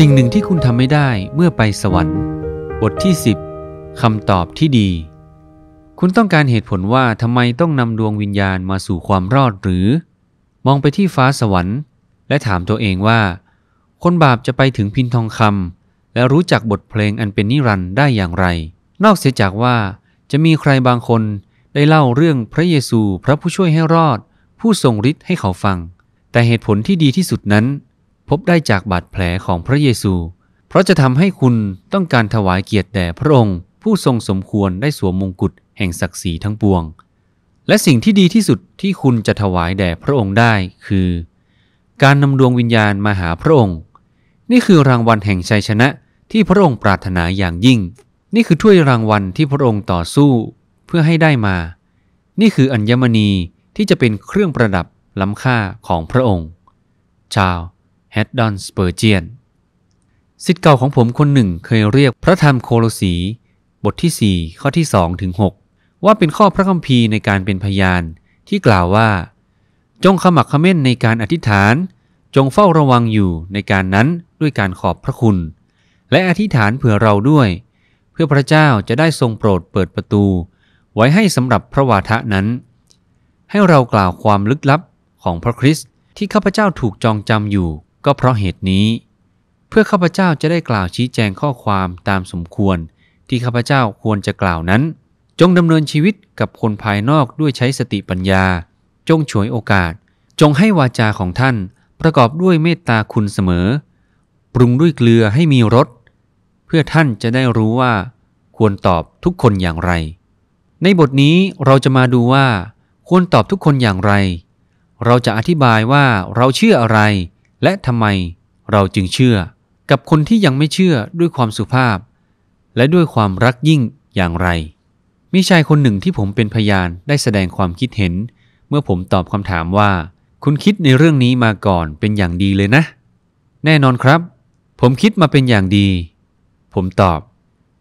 สิ่งหนึ่งที่คุณทำไม่ได้เมื่อไปสวรรค์ บทที่ 10 คํตอบที่ดี คุณต้องการเหตุผลว่าทำไมต้องนำดวงวิญญาณมาสู่ความรอดหรือ มองไปที่ฟ้าสวรรค์ และถามตัวเองว่า คนบาปจะไปถึงพินทองคำและรู้จักบทเพลงอันเป็นนิรันด์ได้อย่างไร นอกเสียจากว่าจะมีใครบางคนได้เล่าเรื่องพระเยซูพระผู้ช่วยให้รอด ผู้ทรงฤทธิ์ให้เขาฟัง แต่เหตุผลที่ดีที่สุดนั้นพบได้จากบาดแผลของพระเยซู เพราะจะทำให้คุณต้องการถวายเกียรติแด่พระองค์ผู้ทรงสมควรได้สวมมงกุฎแห่งศักดิ์ศรีทั้งปวง และสิ่งที่ดีที่สุดที่คุณจะถวายแด่พระองค์ได้คือ การนำดวงวิญญาณมาหาพระองค์ นี่คือรางวัลแห่งชัยชนะที่พระองค์ปรารถนาอย่างยิ่ง นี่คือถ้วยรางวัลที่พระองค์ต่อสู้เพื่อให้ได้มา นี่คืออัญมณีที่จะเป็นเครื่องประดับล้ำค่าของพระองค์ ชาวแฮดดอนสเปอร์เจียนสิทธิ์เก่าของผมคนหนึ่งเคยเรียกพระธรรมโคโลสีบทที่ 4 ข้อที่ 2 ถึง 6 ว่าเป็นข้อพระคัมภีร์ในการเป็นพยานที่กล่าวว่า จงขมักขม้นในการอธิษฐานจงเฝ้าระวังอยู่ในการนั้นด้วยการขอบพระคุณ และอธิษฐานเผื่อเราด้วย เพื่อพระเจ้าจะได้ทรงโปรดเปิดประตู ไว้ให้สำหรับพระวาทะนั้น ให้เรากล่าวความลึกลับของพระคริสต์ที่ข้าพเจ้าถูกจองจำอยู่ก็เพราะเหตุนี้เพื่อข้าพเจ้าจะได้กล่าวชี้แจงข้อความตามสมควร ที่ข้าพเจ้าควรจะกล่าวนั้น จงดำเนินชีวิตกับคนภายนอกด้วยใช้สติปัญญา จงฉวยโอกาส จงให้วาจาของท่าน ประกอบด้วยเมตตาคุณเสมอ ปรุงด้วยเกลือให้มีรสเพื่อท่านจะได้รู้ว่า ควรตอบทุกคนอย่างไร ในบทนี้เราจะมาดูว่า ควรตอบทุกคนอย่างไร เราจะอธิบายว่าเราเชื่ออะไรและทำไมเราจึงเชื่อกับคนที่ยังไม่เชื่อด้วยความสุภาพ และด้วยความรักยิ่งอย่างไรมีชายคนหนึ่งที่ผมเป็นพยานได้แสดงความคิดเห็น เมื่อผมตอบคำถามว่า คุณคิดในเรื่องนี้มาก่อนเป็นอย่างดีเลยนะ แน่นอนครับ ผมคิดมาเป็นอย่างดี ผมตอบ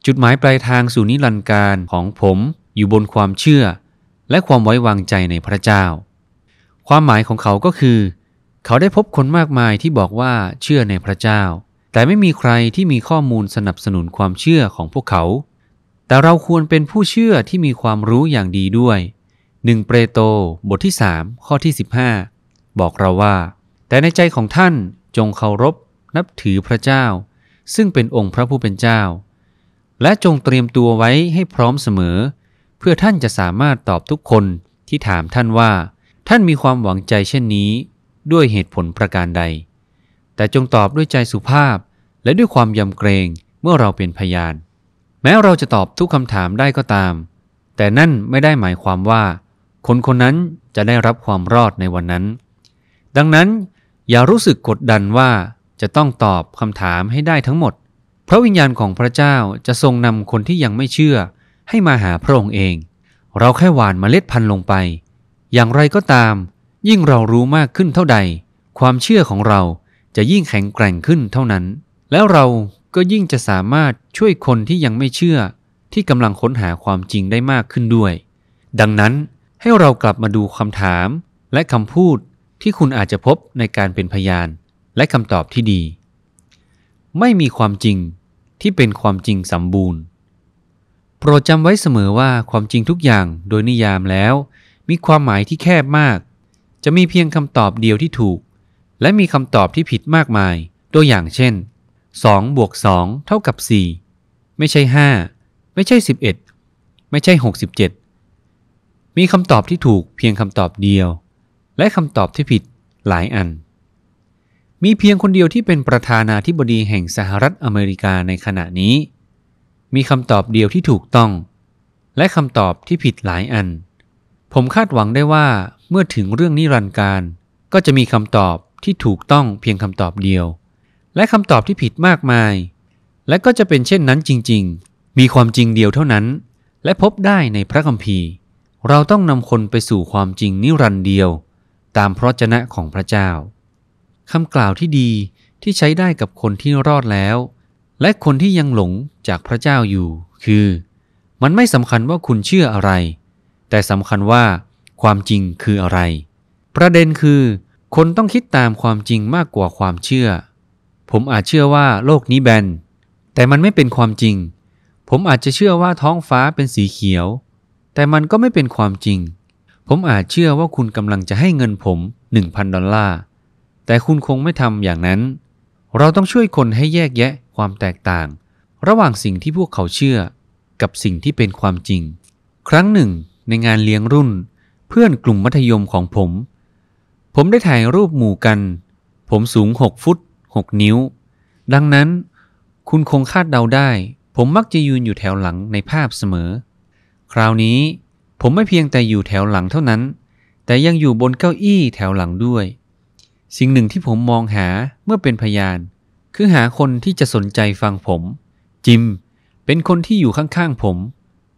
จุดหมายปลายทางสู่นิรันดร์การของผมอยู่บนความเชื่อ และความไว้วางใจในพระเจ้า ความหมายของเขาก็คือเขาได้พบคนมากมายที่บอกว่าเชื่อในพระเจ้า แต่ไม่มีใครที่มีข้อมูลสนับสนุนความเชื่อของพวกเขา แต่เราควรเป็นผู้เชื่อที่มีความรู้อย่างดีด้วย หนึ่งเปรโต บทที่3ข้อที่ 15 บอกเราว่า แต่ในใจของท่านจงเคารพนับถือพระเจ้า ซึ่งเป็นองค์พระผู้เป็นเจ้า และจงเตรียมตัวไว้ให้พร้อมเสมอ เพื่อท่านจะสามารถตอบทุกคนที่ถามท่านว่า ท่านมีความหวังใจเช่นนี้ด้วยเหตุผลประการใด แต่จงตอบด้วยใจสุภาพและด้วยความยำเกรง เมื่อเราเป็นพยาน แม้เราจะตอบทุกคำถามได้ก็ตาม แต่นั่นไม่ได้หมายความว่า คนคนนั้นจะได้รับความรอดในวันนั้น ดังนั้นอย่ารู้สึกกดดันว่าจะต้องตอบคำถามให้ได้ทั้งหมดพระวิญญาณของพระเจ้าจะทรงนำคนที่ยังไม่เชื่อ ให้มาหาพระองค์เอง เราแค่หวานมาเมล็ดพันธุ์ลงไป อย่างไรก็ตามยิ่งเรารู้มากขึ้นเท่าใด ความเชื่อของเราจะยิ่งแข็งแกร่งขึ้นเท่านั้น แล้วเราก็ยิ่งจะสามารถช่วยคนที่ยังไม่เชื่อที่กำลังค้นหาความจริงได้มากขึ้นด้วย ดังนั้นให้เรากลับมาดูคำถามและคำพูดที่คุณอาจจะพบในการเป็นพยานและคำตอบที่ดี ไม่มีความจริงที่เป็นความจริงสมบูรณ์ โปรดจำไว้เสมอว่าความจริงทุกอย่างโดยนิยามแล้ว มีความหมายที่แคบมากจะมีเพียงคำตอบเดียวที่ถูก และมีคำตอบที่ผิดมากมาย ตัวอย่างเช่น2บวก2เท่ากับ4ไม่ใช่ 5 ไม่ใช่ 11 ไม่ใช่ 67 มีคำตอบที่ถูกเพียงคำตอบเดียว และคำตอบที่ผิดหลายอัน มีเพียงคนเดียวที่เป็นประธานาธิบดีแห่งสหรัฐอเมริกาในขณะนี้ มีคำตอบเดียวที่ถูกต้อง และคำตอบที่ผิดหลายอันผมคาดหวังได้ว่าเมื่อถึงเรื่องนิรันดร์การ ก็จะมีคำตอบที่ถูกต้องเพียงคำตอบเดียว และคำตอบที่ผิดมากมาย และก็จะเป็นเช่นนั้นจริงๆ มีความจริงเดียวเท่านั้น และพบได้ในพระคัมภีร์ เราต้องนำคนไปสู่ความจริงนิรันดร์เดียว ตามพระเจนะของพระเจ้าคำกล่าวที่ดีที่ใช้ได้กับคนที่รอดแล้ว และคนที่ยังหลงจากพระเจ้าอยู่ คือ มันไม่สำคัญว่าคุณเชื่ออะไรแต่สำคัญว่าความจริงคืออะไร ประเด็นคือ คนต้องคิดตามความจริงมากกว่าความเชื่อ ผมอาจเชื่อว่าโลกนี้แบน แต่มันไม่เป็นความจริง ผมอาจจะเชื่อว่าท้องฟ้าเป็นสีเขียว แต่มันก็ไม่เป็นความจริง ผมอาจเชื่อว่าคุณกำลังจะให้เงินผม 1,000 ดอลลาร์ แต่คุณคงไม่ทำอย่างนั้น เราต้องช่วยคนให้แยกแยะ ความแตกต่าง ระหว่างสิ่งที่พวกเขาเชื่อ กับสิ่งที่เป็นความจริง ครั้งหนึ่งในงานเลี้ยงรุ่นเพื่อนกลุ่มมัธยมของผม ผมได้ถ่ายรูปหมู่กัน ผมสูง 6ฟุต6 นิ้ว ดังนั้นคุณคงคาดเดาได้ ผมมักจะยืนอยู่แถวหลังในภาพเสมอ คราวนี้ผมไม่เพียงแต่อยู่แถวหลังเท่านั้น แต่ยังอยู่บนเก้าอี้แถวหลังด้วย สิ่งหนึ่งที่ผมมองหาเมื่อเป็นพยาน คือหาคนที่จะสนใจฟังผม จิมเป็นคนที่อยู่ข้างๆผม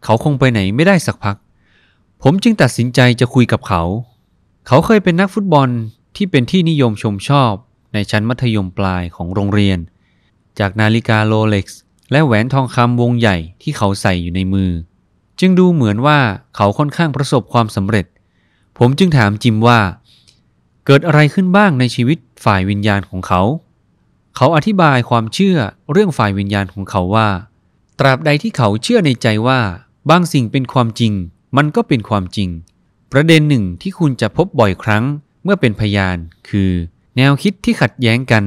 เขาคงไปไหนไม่ได้สักพักผมจึงตัดสินใจจะคุยกับเขา เขาเคยเป็นนักฟุตบอลที่เป็นที่นิยมชมชอบ ในชั้นมัธยมปลายของโรงเรียน จากนาฬิกาโรเล็กซ์และแหวนทองคำวงใหญ่ที่เขาใส่อยู่ในมือ จึงดูเหมือนว่าเขาค่อนข้างประสบความสำเร็จ ผมจึงถามจิมว่า เกิดอะไรขึ้นบ้างในชีวิตฝ่ายวิญญาณของเขา เขาอธิบายความเชื่อเรื่องฝ่ายวิญญาณของเขาว่า ตราบใดที่เขาเชื่อในใจว่าบางสิ่งเป็นความจริงมันก็เป็นความจริง ประเด็นหนึ่งที่คุณจะพบบ่อยครั้งเมื่อเป็นพยานคือ แนวคิดที่ขัดแย้งกัน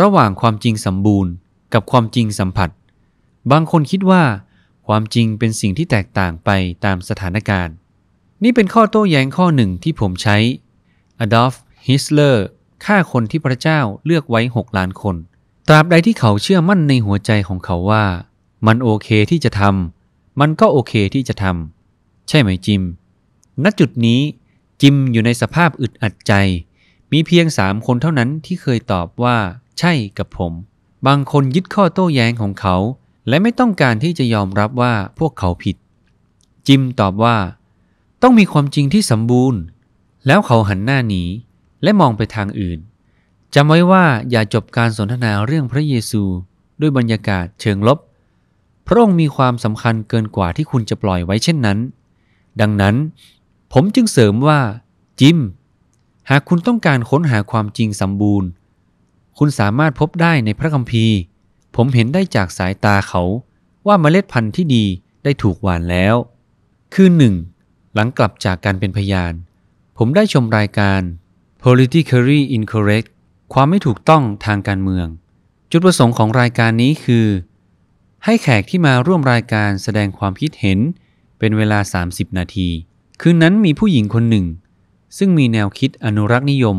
ระหว่างความจริงสมบูรณ์กับความจริงสัมผัส บางคนคิดว่าความจริงเป็นสิ่งที่แตกต่างไปตามสถานการณ์ นี่เป็นข้อโต้แย้งข้อหนึ่งที่ผมใช้ออดล์ฟฮิสเลอร์ฆ่าคนที่พระเจ้าเลือกไว้ 6ล้านคน ตราบใดที่เขาเชื่อมั่นในหัวใจของเขาว่า มันโอเคที่จะทำ มันก็โอเคที่จะทำใช่ไหมจิม ณ จุดนี้ จิมอยู่ในสภาพอึดอัดใจ มีเพียงสามคนเท่านั้นที่เคยตอบว่า ใช่กับผม บางคนยึดข้อโต้แย้งของเขา และไม่ต้องการที่จะยอมรับว่าพวกเขาผิด จิมตอบว่า ต้องมีความจริงที่สมบูรณ์ แล้วเขาหันหน้าหนีและมองไปทางอื่น จำไว้ว่าอย่าจบการสนทนาเรื่องพระเยซูด้วยบรรยากาศเชิงลบพระองค์มีความสำคัญเกินกว่าที่คุณจะปล่อยไว้เช่นนั้นดังนั้นผมจึงเสริมว่า จิมหากคุณต้องการค้นหาความจริงสมบูรณ์ คุณสามารถพบได้ในพระคัมภีร์ ผมเห็นได้จากสายตาเขา ว่าเมล็ดพันธุ์ที่ดีได้ถูกหว่านแล้ว คือหนึ่ง หลังกลับจากการเป็นพยาน ผมได้ชมรายการ politically incorrect ความไม่ถูกต้องทางการเมือง จุดประสงค์ของรายการนี้คือ ให้แขกที่มาร่วมรายการแสดงความคิดเห็นเป็นเวลา 30 นาที คืนนั้นมีผู้หญิงคนหนึ่ง ซึ่งมีแนวคิดอนุรักษ์นิยม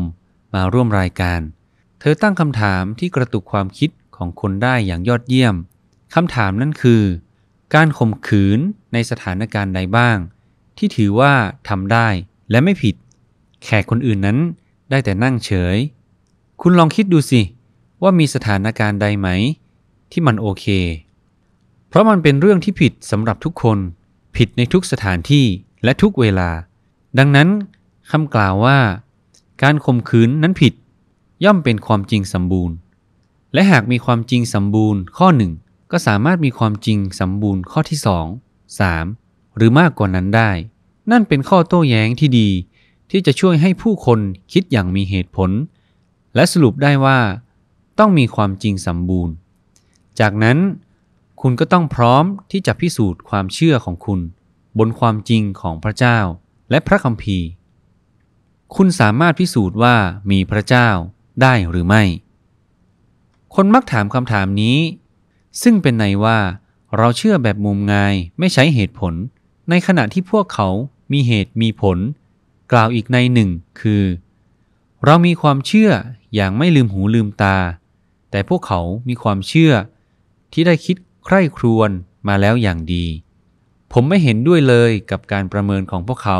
มาร่วมรายการ เธอตั้งคำถามที่กระตุกความคิดของคนได้อย่างยอดเยี่ยม คำถามนั้นคือ การข่มขืนในสถานการณ์ใดบ้าง ที่ถือว่า ทำได้และไม่ผิด แขกคนอื่นนั้นได้แต่นั่งเฉย คุณลองคิดดูสิ ว่ามีสถานการณ์ใดไหม ที่มันโอเค เพราะมันเป็นเรื่องที่ผิดสำหรับทุกคนผิดในทุกสถานที่และทุกเวลา ดังนั้นคำกล่าวว่า การข่มขืนนั้นผิด ย่อมเป็นความจริงสมบูรณ์ และหากมีความจริงสมบูรณ์ ข้อหนึ่งก็สามารถมีความจริงสมบูรณ์ ข้อที่สองสามหรือมากกว่านั้นได้ นั่นเป็นข้อโต้แย้งที่ดี ที่จะช่วยให้ผู้คนคิดอย่างมีเหตุผล และสรุปได้ว่า ต้องมีความจริงสมบูรณ์ จากนั้นคุณก็ต้องพร้อมที่จะพิสูจน์ความเชื่อของคุณ บนความจริงของพระเจ้าและพระคัมภีร์ คุณสามารถพิสูจน์ว่ามีพระเจ้าได้หรือไม่ คนมักถามคำถามนี้ ซึ่งเป็นในว่าเราเชื่อแบบมุมงายไม่ใช้เหตุผล ในขณะที่พวกเขามีเหตุมีผล กล่าวอีกในหนึ่งคือ เรามีความเชื่ออย่างไม่ลืมหูลืมตา แต่พวกเขามีความเชื่อที่ได้คิดใคร่ครวญมาแล้วอย่างดี ผมไม่เห็นด้วยเลยกับการประเมินของพวกเขา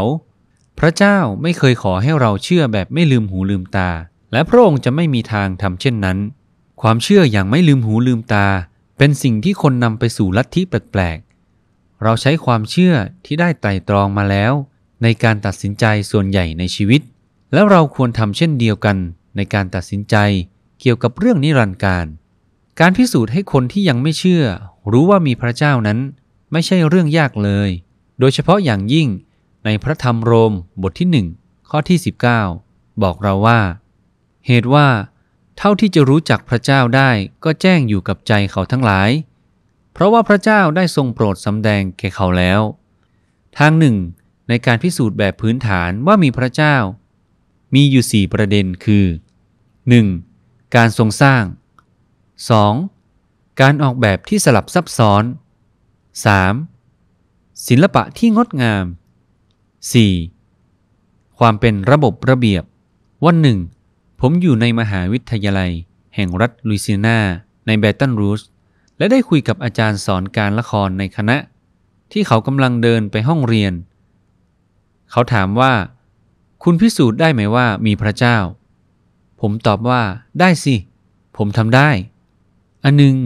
พระเจ้าไม่เคยขอให้เราเชื่อแบบไม่ลืมหูลืมตา และพระองค์จะไม่มีทางทำเช่นนั้น ความเชื่ออย่างไม่ลืมหูลืมตาเป็นสิ่งที่คนนำไปสู่ลัทธิแปลก ๆ เราใช้ความเชื่อที่ได้ไต่ตรองมาแล้ว ในการตัดสินใจส่วนใหญ่ในชีวิต แล้วเราควรทำเช่นเดียวกัน ในการตัดสินใจเกี่ยวกับเรื่องนิรันดร์การ การพิสูจน์ให้คนที่ยังไม่เชื่อรู้ว่ามีพระเจ้านั้นไม่ใช่เรื่องยากเลย โดยเฉพาะอย่างยิ่งในพระธรรมโรมบทที่หนึ่งข้อที่ 19 บอกเราว่า เหตุว่า เท่าที่จะรู้จักพระเจ้าได้ก็แจ้งอยู่กับใจเขาทั้งหลาย เพราะว่าพระเจ้าได้ทรงโปรดสำแดงแก่เขาแล้ว ทางหนึ่ง ในการพิสูจน์แบบพื้นฐานว่ามีพระเจ้า มีอยู่ 4 ประเด็นคือ 1. การทรงสร้าง 2. การออกแบบที่สลับซับซ้อน 3. ศิลปะที่งดงาม 4. ความเป็นระบบระเบียบ วันหนึ่ง ผมอยู่ในมหาวิทยาลัยแห่งรัฐลุยเซียนาในแบตตันรูส และได้คุยกับอาจารย์สอนการละครในคณะ ที่เขากำลังเดินไปห้องเรียน เขาถามว่า คุณพิสูจน์ได้ไหมว่ามีพระเจ้า ผมตอบว่าได้สิ ผมทำได้ อันหนึ่ง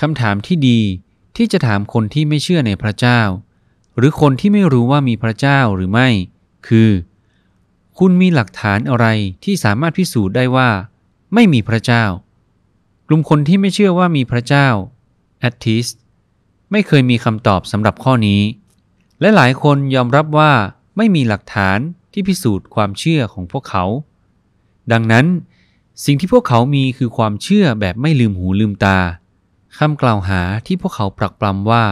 คำถามที่ดีที่จะถามคนที่ไม่เชื่อในพระเจ้า หรือคนที่ไม่รู้ว่ามีพระเจ้าหรือไม่ คือ คุณมีหลักฐานอะไรที่สามารถพิสูจน์ได้ว่า ไม่มีพระเจ้า กลุ่มคนที่ไม่เชื่อว่ามีพระเจ้าแอตติสไม่เคยมีคำตอบสำหรับข้อนี้ และหลายคนยอมรับว่าไม่มีหลักฐานที่พิสูจน์ความเชื่อของพวกเขา ดังนั้น สิ่งที่พวกเขามีคือความเชื่อแบบไม่ลืมหูลืมตาคำกล่าวหาที่พวกเขาปรักปรำว่า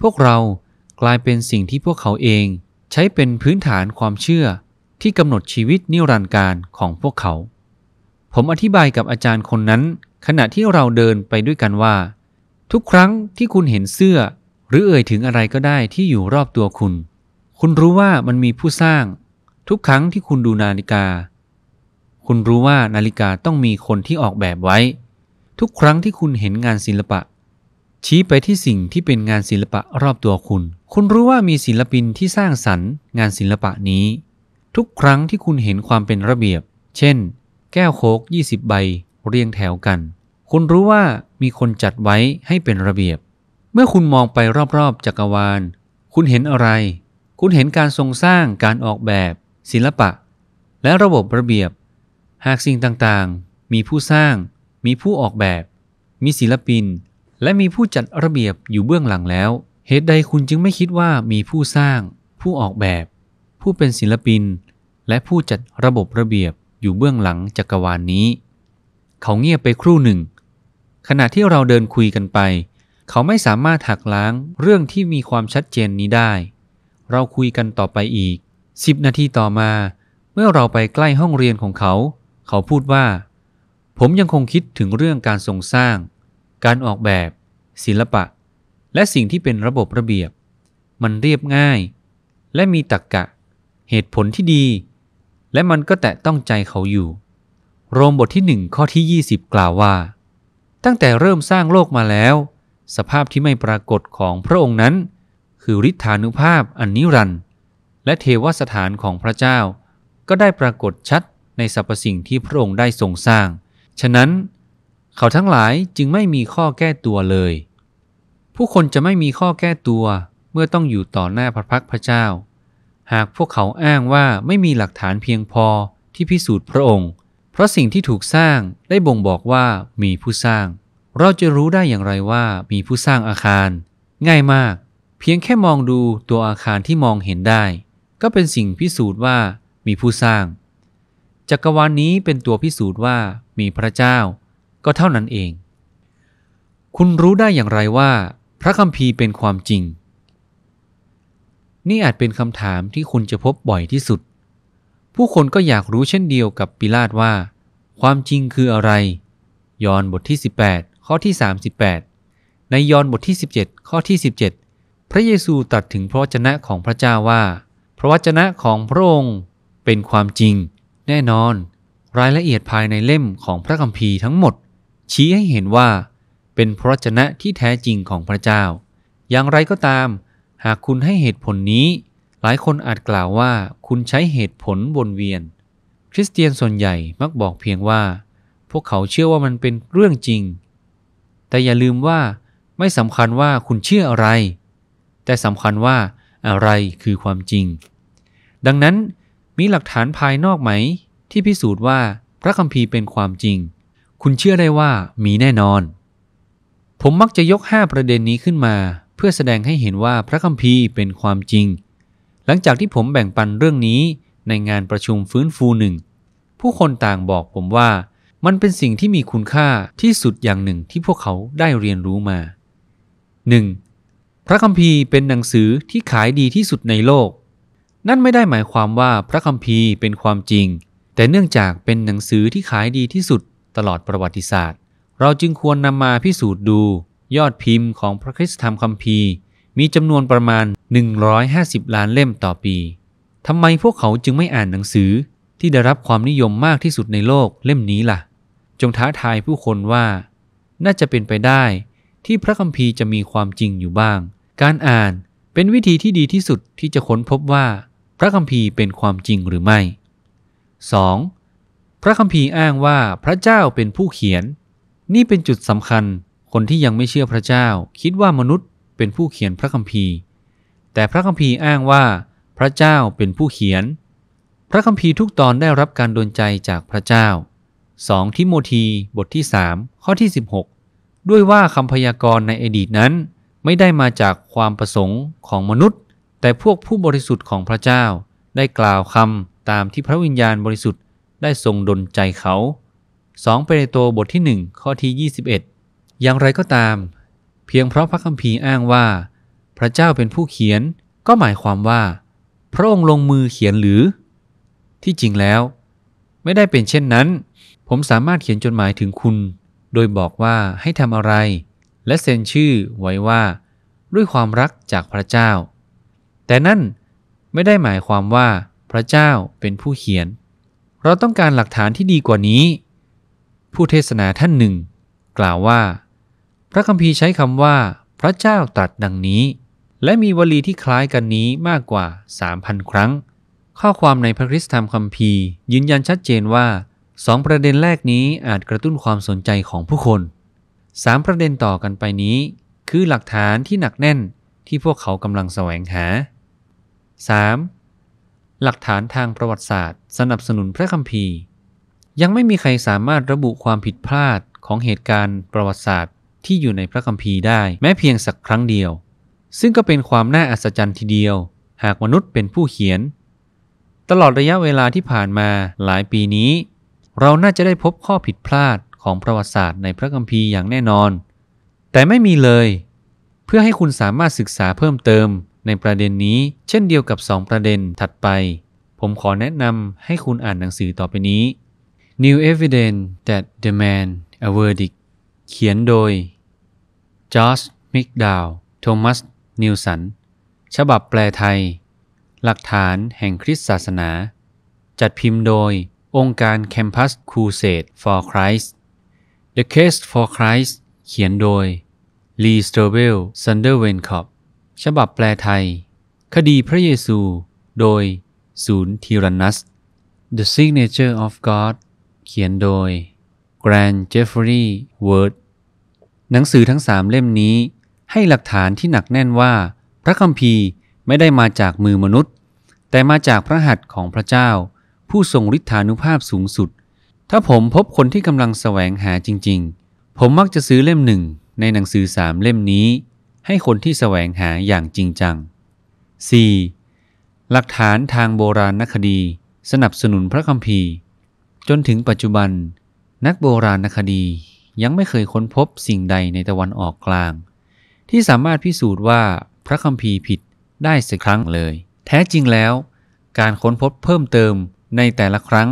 พวกเรากลายเป็นสิ่งที่พวกเขาเองใช้เป็นพื้นฐานความเชื่อที่กำหนดชีวิตนิรันดร์การของพวกเขา ผมอธิบายกับอาจารย์คนนั้นขณะที่เราเดินไปด้วยกันว่า ทุกครั้งที่คุณเห็นเสื้อหรือเอ่ยถึงอะไรก็ได้ที่อยู่รอบตัวคุณ คุณรู้ว่ามันมีผู้สร้าง ทุกครั้งที่คุณดูนาฬิกา คุณรู้ว่านาฬิกาต้องมีคนที่ออกแบบไว้ทุกครั้งที่คุณเห็นงานศิลปะ ชี้ไปที่สิ่งที่เป็นงานศิลปะรอบตัวคุณ คุณรู้ว่ามีศิลปินที่สร้างสรรค์ งานศิลปะนี้ ทุกครั้งที่คุณเห็นความเป็นระเบียบ เช่นแก้วโคก20ใบเรียงแถวกัน คุณรู้ว่ามีคนจัดไว้ให้เป็นระเบียบ เมื่อคุณมองไปรอบๆจักรวาล คุณเห็นอะไร คุณเห็นการทรงสร้างการออกแบบ ศิลปะ และระบบระเบียบ หากสิ่งต่างๆ มีผู้สร้างมีผู้ออกแบบ มีศิลปิน และมีผู้จัดระเบียบอยู่เบื้องหลังแล้ว เหตุใดคุณจึงไม่คิดว่ามีผู้สร้าง ผู้ออกแบบ ผู้เป็นศิลปิน และผู้จัดระบบระเบียบอยู่เบื้องหลังจักรวาลนนี้ เขาเงียบไปครู่หนึ่ง ขณะที่เราเดินคุยกันไป เขาไม่สามารถหักล้างเรื่องที่มีความชัดเจนนี้ได้ เราคุยกันต่อไปอีกสิบนาทีต่อมาเมื่อเราไปใกล้ห้องเรียนของเขา เขาพูดว่าผมยังคงคิดถึงเรื่องการทรงสร้าง การออกแบบ ศิลปะ และสิ่งที่เป็นระบบระเบียบ มันเรียบง่าย และมีตรกกะ เหตุผลที่ดี และมันก็แตะต้องใจเขาอยู่ โรมบทที่หนึ่งข้อที่ 20 กล่าวว่า ตั้งแต่เริ่มสร้างโลกมาแล้ว สภาพที่ไม่ปรากฏของพระองค์นั้น คือฤทธานุภาพอันนิรันต์และเทวสถานของพระเจ้า ก็ได้ปรากฏชัด ในสรรพสิ่งที่พระองค์ได้ทรงสร้างฉะนั้นเขาทั้งหลายจึงไม่มีข้อแก้ตัวเลย ผู้คนจะไม่มีข้อแก้ตัวเมื่อต้องอยู่ต่อหน้าพระพักพระเจ้า หากพวกเขาอ้างว่าไม่มีหลักฐานเพียงพอที่พิสูจน์พระองค์เพราะสิ่งที่ถูกสร้างได้บ่งบอกว่ามีผู้สร้าง เราจะรู้ได้อย่างไรว่ามีผู้สร้างอาคาร ง่ายมาก เพียงแค่มองดูตัวอาคารที่มองเห็นได้ ก็เป็นสิ่งพิสูจน์ว่ามีผู้สร้างจักรวาลนนี้เป็นตัวพิสูจน์ว่ามีพระเจ้า ก็เท่านั้นเอง คุณรู้ได้อย่างไรว่า พระคัมภีร์เป็นความจริง นี่อาจเป็นคำถามที่คุณจะพบบ่อยที่สุด ผู้คนก็อยากรู้เช่นเดียวกับปิลาตว่า ความจริงคืออะไร ยอห์นบทที่ 18 ข้อที่ 38 ในยอห์นบทที่ 17 ข้อที่ 17 พระเยซูตรัสถึงพระวจนะของพระเจ้าว่า พระวจนะของพระองค์เป็นความจริงแน่นอน รายละเอียดภายในเล่มของพระคัมภีร์ทั้งหมด ชี้ให้เห็นว่า เป็นพระชนะที่แท้จริงของพระเจ้า อย่างไรก็ตาม หากคุณให้เหตุผลนี้ หลายคนอาจกล่าวว่าคุณใช้เหตุผลวนเวียน คริสเตียนส่วนใหญ่มักบอกเพียงว่า พวกเขาเชื่อว่ามันเป็นเรื่องจริง แต่อย่าลืมว่าไม่สำคัญว่าคุณเชื่ออะไร แต่สำคัญว่าอะไรคือความจริง ดังนั้นมีหลักฐานภายนอกไหม ที่พิสูจน์ว่าพระคัมภีร์เป็นความจริง คุณเชื่อได้ว่ามีแน่นอน ผมมักจะยก 5 ประเด็นนี้ขึ้นมา เพื่อแสดงให้เห็นว่าพระคัมภีร์เป็นความจริง หลังจากที่ผมแบ่งปันเรื่องนี้ในงานประชุมฟื้นฟูหนึ่งผู้คนต่างบอกผมว่ามันเป็นสิ่งที่มีคุณค่าที่สุดอย่างหนึ่งที่พวกเขาได้เรียนรู้มา 1. พระคัมภีร์เป็นหนังสือที่ขายดีที่สุดในโลกนั่นไม่ได้หมายความว่าพระคัมภีร์เป็นความจริง แต่เนื่องจากเป็นหนังสือที่ขายดีที่สุดตลอดประวัติศาสตร์ เราจึงควรนำมาพิสูจน์ดูยอดพิมพ์ของพระคริสตธรรมคัมภีร์ มีจำนวนประมาณ 150 ล้านเล่มต่อปีทำไมพวกเขาจึงไม่อ่านหนังสือที่ได้รับความนิยมมากที่สุดในโลกเล่มนี้ล่ะ จงท้าทายผู้คนว่า น่าจะเป็นไปได้ที่พระคัมภีร์จะมีความจริงอยู่บ้าง การอ่านเป็นวิธีที่ดีที่สุดที่จะค้นพบว่าพระคัมภีร์เป็นความจริงหรือไม่ 2. พระคัมภีร์อ้างว่าพระเจ้าเป็นผู้เขียน นี่เป็นจุดสำคัญ คนที่ยังไม่เชื่อพระเจ้า คิดว่ามนุษย์เป็นผู้เขียนพระคัมภีร์แต่พระคัมภีร์อ้างว่า พระเจ้าเป็นผู้เขียน พระคัมภีร์ทุกตอนได้รับการดลใจจากพระเจ้า2ทิโมธีบทที่ 3 ข้อที่ 16 ด้วยว่าคำพยากรณ์ในอดีตนั้นไม่ได้มาจากความประสงค์ของมนุษย์แต่พวกผู้บริสุทธิ์ของพระเจ้าได้กล่าวคำ ตามที่พระวิญญาณบริสุทธิ์ได้ทรงดลใจเขา 2 เปโตรบทที่1ข้อที่ 21 อย่างไรก็ตาม เพียงเพราะพระคัมภีร์อ้างว่า พระเจ้าเป็นผู้เขียน ก็หมายความว่า พระองค์ลงมือเขียนหรือ ที่จริงแล้ว ไม่ได้เป็นเช่นนั้น ผมสามารถเขียนจดหมายถึงคุณ โดยบอกว่าให้ทำอะไร และเซ็นชื่อไว้ว่า ด้วยความรักจากพระเจ้าแต่นั่นไม่ได้หมายความว่าพระเจ้าเป็นผู้เขียน เราต้องการหลักฐานที่ดีกว่านี้ ผู้เทศนาท่านหนึ่งกล่าวว่า พระคัมภีร์ใช้คำว่า พระเจ้าตรัสดังนี้ และมีวลีที่คล้ายกันนี้มากกว่า 3,000 ครั้ง ข้อความในพระคริสตธรรมคัมภีร์ยืนยันชัดเจนว่าสองประเด็นแรกนี้อาจกระตุ้นความสนใจของผู้คนสามประเด็นต่อกันไปนี้ คือหลักฐานที่หนักแน่นที่พวกเขากำลังแสวงหา 3. หลักฐานทางประวัติศาสตร์สนับสนุนพระคัมภีร์ ยังไม่มีใครสามารถระบุความผิดพลาดของเหตุการณ์ประวัติศาสตร์ ที่อยู่ในพระคัมภีร์ได้แม้เพียงสักครั้งเดียว ซึ่งก็เป็นความน่าอัศจรรย์ทีเดียว หากมนุษย์เป็นผู้เขียน ตลอดระยะเวลาที่ผ่านมาหลายปีนี้ เราน่าจะได้พบข้อผิดพลาดของประวัติศาสตร์ในพระคัมภีร์อย่างแน่นอน แต่ไม่มีเลย เพื่อให้คุณสามารถศึกษาเพิ่มเติมในประเด็นนี้เช่นเดียวกับ 2 ประเด็นถัดไป ผมขอแนะนำให้คุณอ่านหนังสือต่อไปนี้ New Evidence That Demand a Verdict เขียนโดย j o s h McDowell Thomas Nilson ฉบับแปลไทย หลักฐานแห่งคริสตศาสนา จัดพิมพ์โดยองค์การ Campus Crusade for Christ The Case for Christ เขียนโดย Lee s t r o b e l s u n d e r w e n k o p ฉบับแปลไทย คดีพระเยซู โดย ศูนย์ทีรันนัส The Signature of God เขียนโดย Grand Jeffrey Word หนังสือทั้งสามเล่มนี้ให้หลักฐานที่หนักแน่นว่า พระคัมภีร์ไม่ได้มาจากมือมนุษย์ แต่มาจากพระหัตถ์ของพระเจ้า ผู้ทรงฤทธานุภาพสูงสุด ถ้าผมพบคนที่กำลังแสวงหาจริงๆ ผมมักจะซื้อเล่มหนึ่งในหนังสือสามเล่มนี้ให้คนที่แสวงหาอย่างจริงจัง 4. หลักฐานทางโบราณคดีสนับสนุนพระคัมภีร์ จนถึงปัจจุบัน นักโบราณคดียังไม่เคยค้นพบสิ่งใดในตะวันออกกลาง ที่สามารถพิสูจน์ว่าพระคัมภีร์ผิดได้สักครั้งเลย แท้จริงแล้ว การค้นพบเพิ่มเติมในแต่ละครั้ง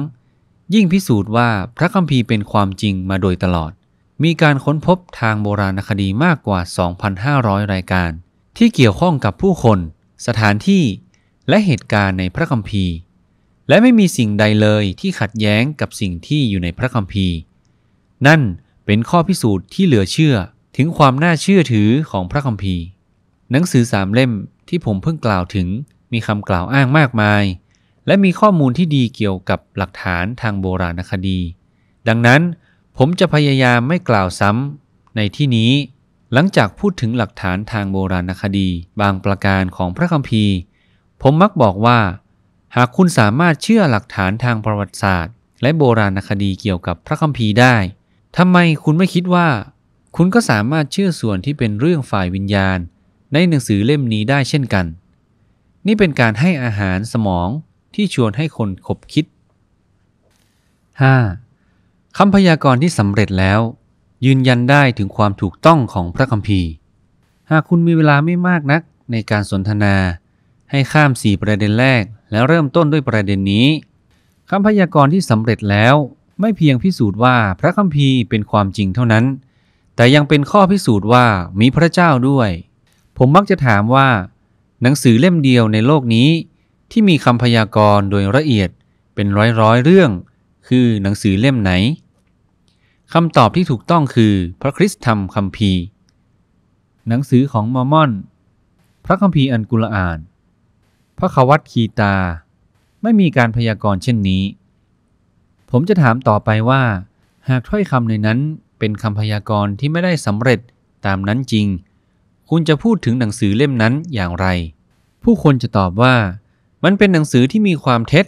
ยิ่งพิสูจน์ว่าพระคัมภีร์เป็นความจริงมาโดยตลอดมีการค้นพบทางโบราณคดีมากกว่า 2,500 รายการ ที่เกี่ยวข้องกับผู้คน สถานที่และเหตุการณ์ในพระคัมภีร์ และไม่มีสิ่งใดเลยที่ขัดแย้งกับสิ่งที่อยู่ในพระคัมภีร์ นั่นเป็นข้อพิสูจน์ที่เหลือเชื่อถึงความน่าเชื่อถือของพระคัมภีร์ หนังสือสามเล่มที่ผมเพิ่งกล่าวถึงมีคำกล่าวอ้างมากมาย และมีข้อมูลที่ดีเกี่ยวกับหลักฐานทางโบราณคดี ดังนั้นผมจะพยายามไม่กล่าวซ้ำในที่นี้หลังจากพูดถึงหลักฐานทางโบราณคดีบางประการของพระคัมภีร์ ผมมักบอกว่า หากคุณสามารถเชื่อหลักฐานทางประวัติศาสตร์ และโบราณคดีเกี่ยวกับพระคัมภีร์ได้ ทำไมคุณไม่คิดว่าคุณก็สามารถเชื่อส่วนที่เป็นเรื่องฝ่ายวิญญาณ ในหนังสือเล่มนี้ได้เช่นกัน นี่เป็นการให้อาหารสมองที่ชวนให้คนคบคิด 5. คำพยากรณ์ที่สำเร็จแล้ว ยืนยันได้ถึงความถูกต้องของพระคัมภีร์ หากคุณมีเวลาไม่มากนักในการสนทนา ให้ข้ามสี่ประเด็นแรกแล้วเริ่มต้นด้วยประเด็นนี้ คำพยากรณ์ที่สำเร็จแล้วไม่เพียงพิสูจน์ว่าพระคัมภีร์เป็นความจริงเท่านั้น แต่ยังเป็นข้อพิสูจน์ว่ามีพระเจ้าด้วย ผมมักจะถามว่า หนังสือเล่มเดียวในโลกนี้ ที่มีคำพยากรณ์โดยละเอียดเป็นร้อยๆ เรื่อง คือหนังสือเล่มไหนคำตอบที่ถูกต้องคือพระคริสตธรรมคัมภีร์ หนังสือของมอมอน พระคัมภีร์อันกุลอานพระควัตคีตา ไม่มีการพยากรณ์เช่นนี้ ผมจะถามต่อไปว่า หากถ้อยคำในนั้นเป็นคำพยากรณ์ที่ไม่ได้สำเร็จตามนั้นจริง คุณจะพูดถึงหนังสือเล่มนั้นอย่างไร ผู้คนจะตอบว่ามันเป็นหนังสือที่มีความเท็จ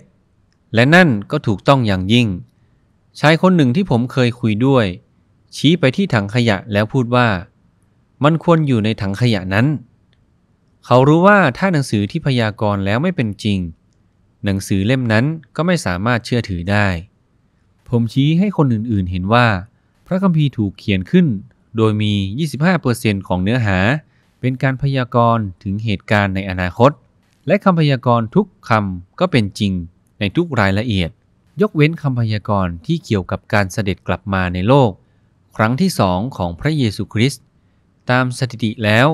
และนั่นก็ถูกต้องอย่างยิ่งชายคนหนึ่งที่ผมเคยคุยด้วย ชี้ไปที่ถังขยะแล้วพูดว่ามันควรอยู่ในถังขยะนั้น เขารู้ว่าถ้าหนังสือที่พยากรณ์แล้วไม่เป็นจริง หนังสือเล่มนั้นก็ไม่สามารถเชื่อถือได้ ผมชี้ให้คนอื่นๆเห็นว่า พระคัมภีร์ถูกเขียนขึ้นโดยมี 25%ของเนื้อหาเป็นการพยากรณ์ถึงเหตุการณ์ในอนาคต และคำพยากรณ์ทุกคำก็เป็นจริงในทุกรายละเอียดยกเว้นคำพยากรณ์ที่เกี่ยวกับการเสด็จกลับมาในโลก ครั้งที่สองของพระเยซูคริสต์ ตามสถิติแล้ว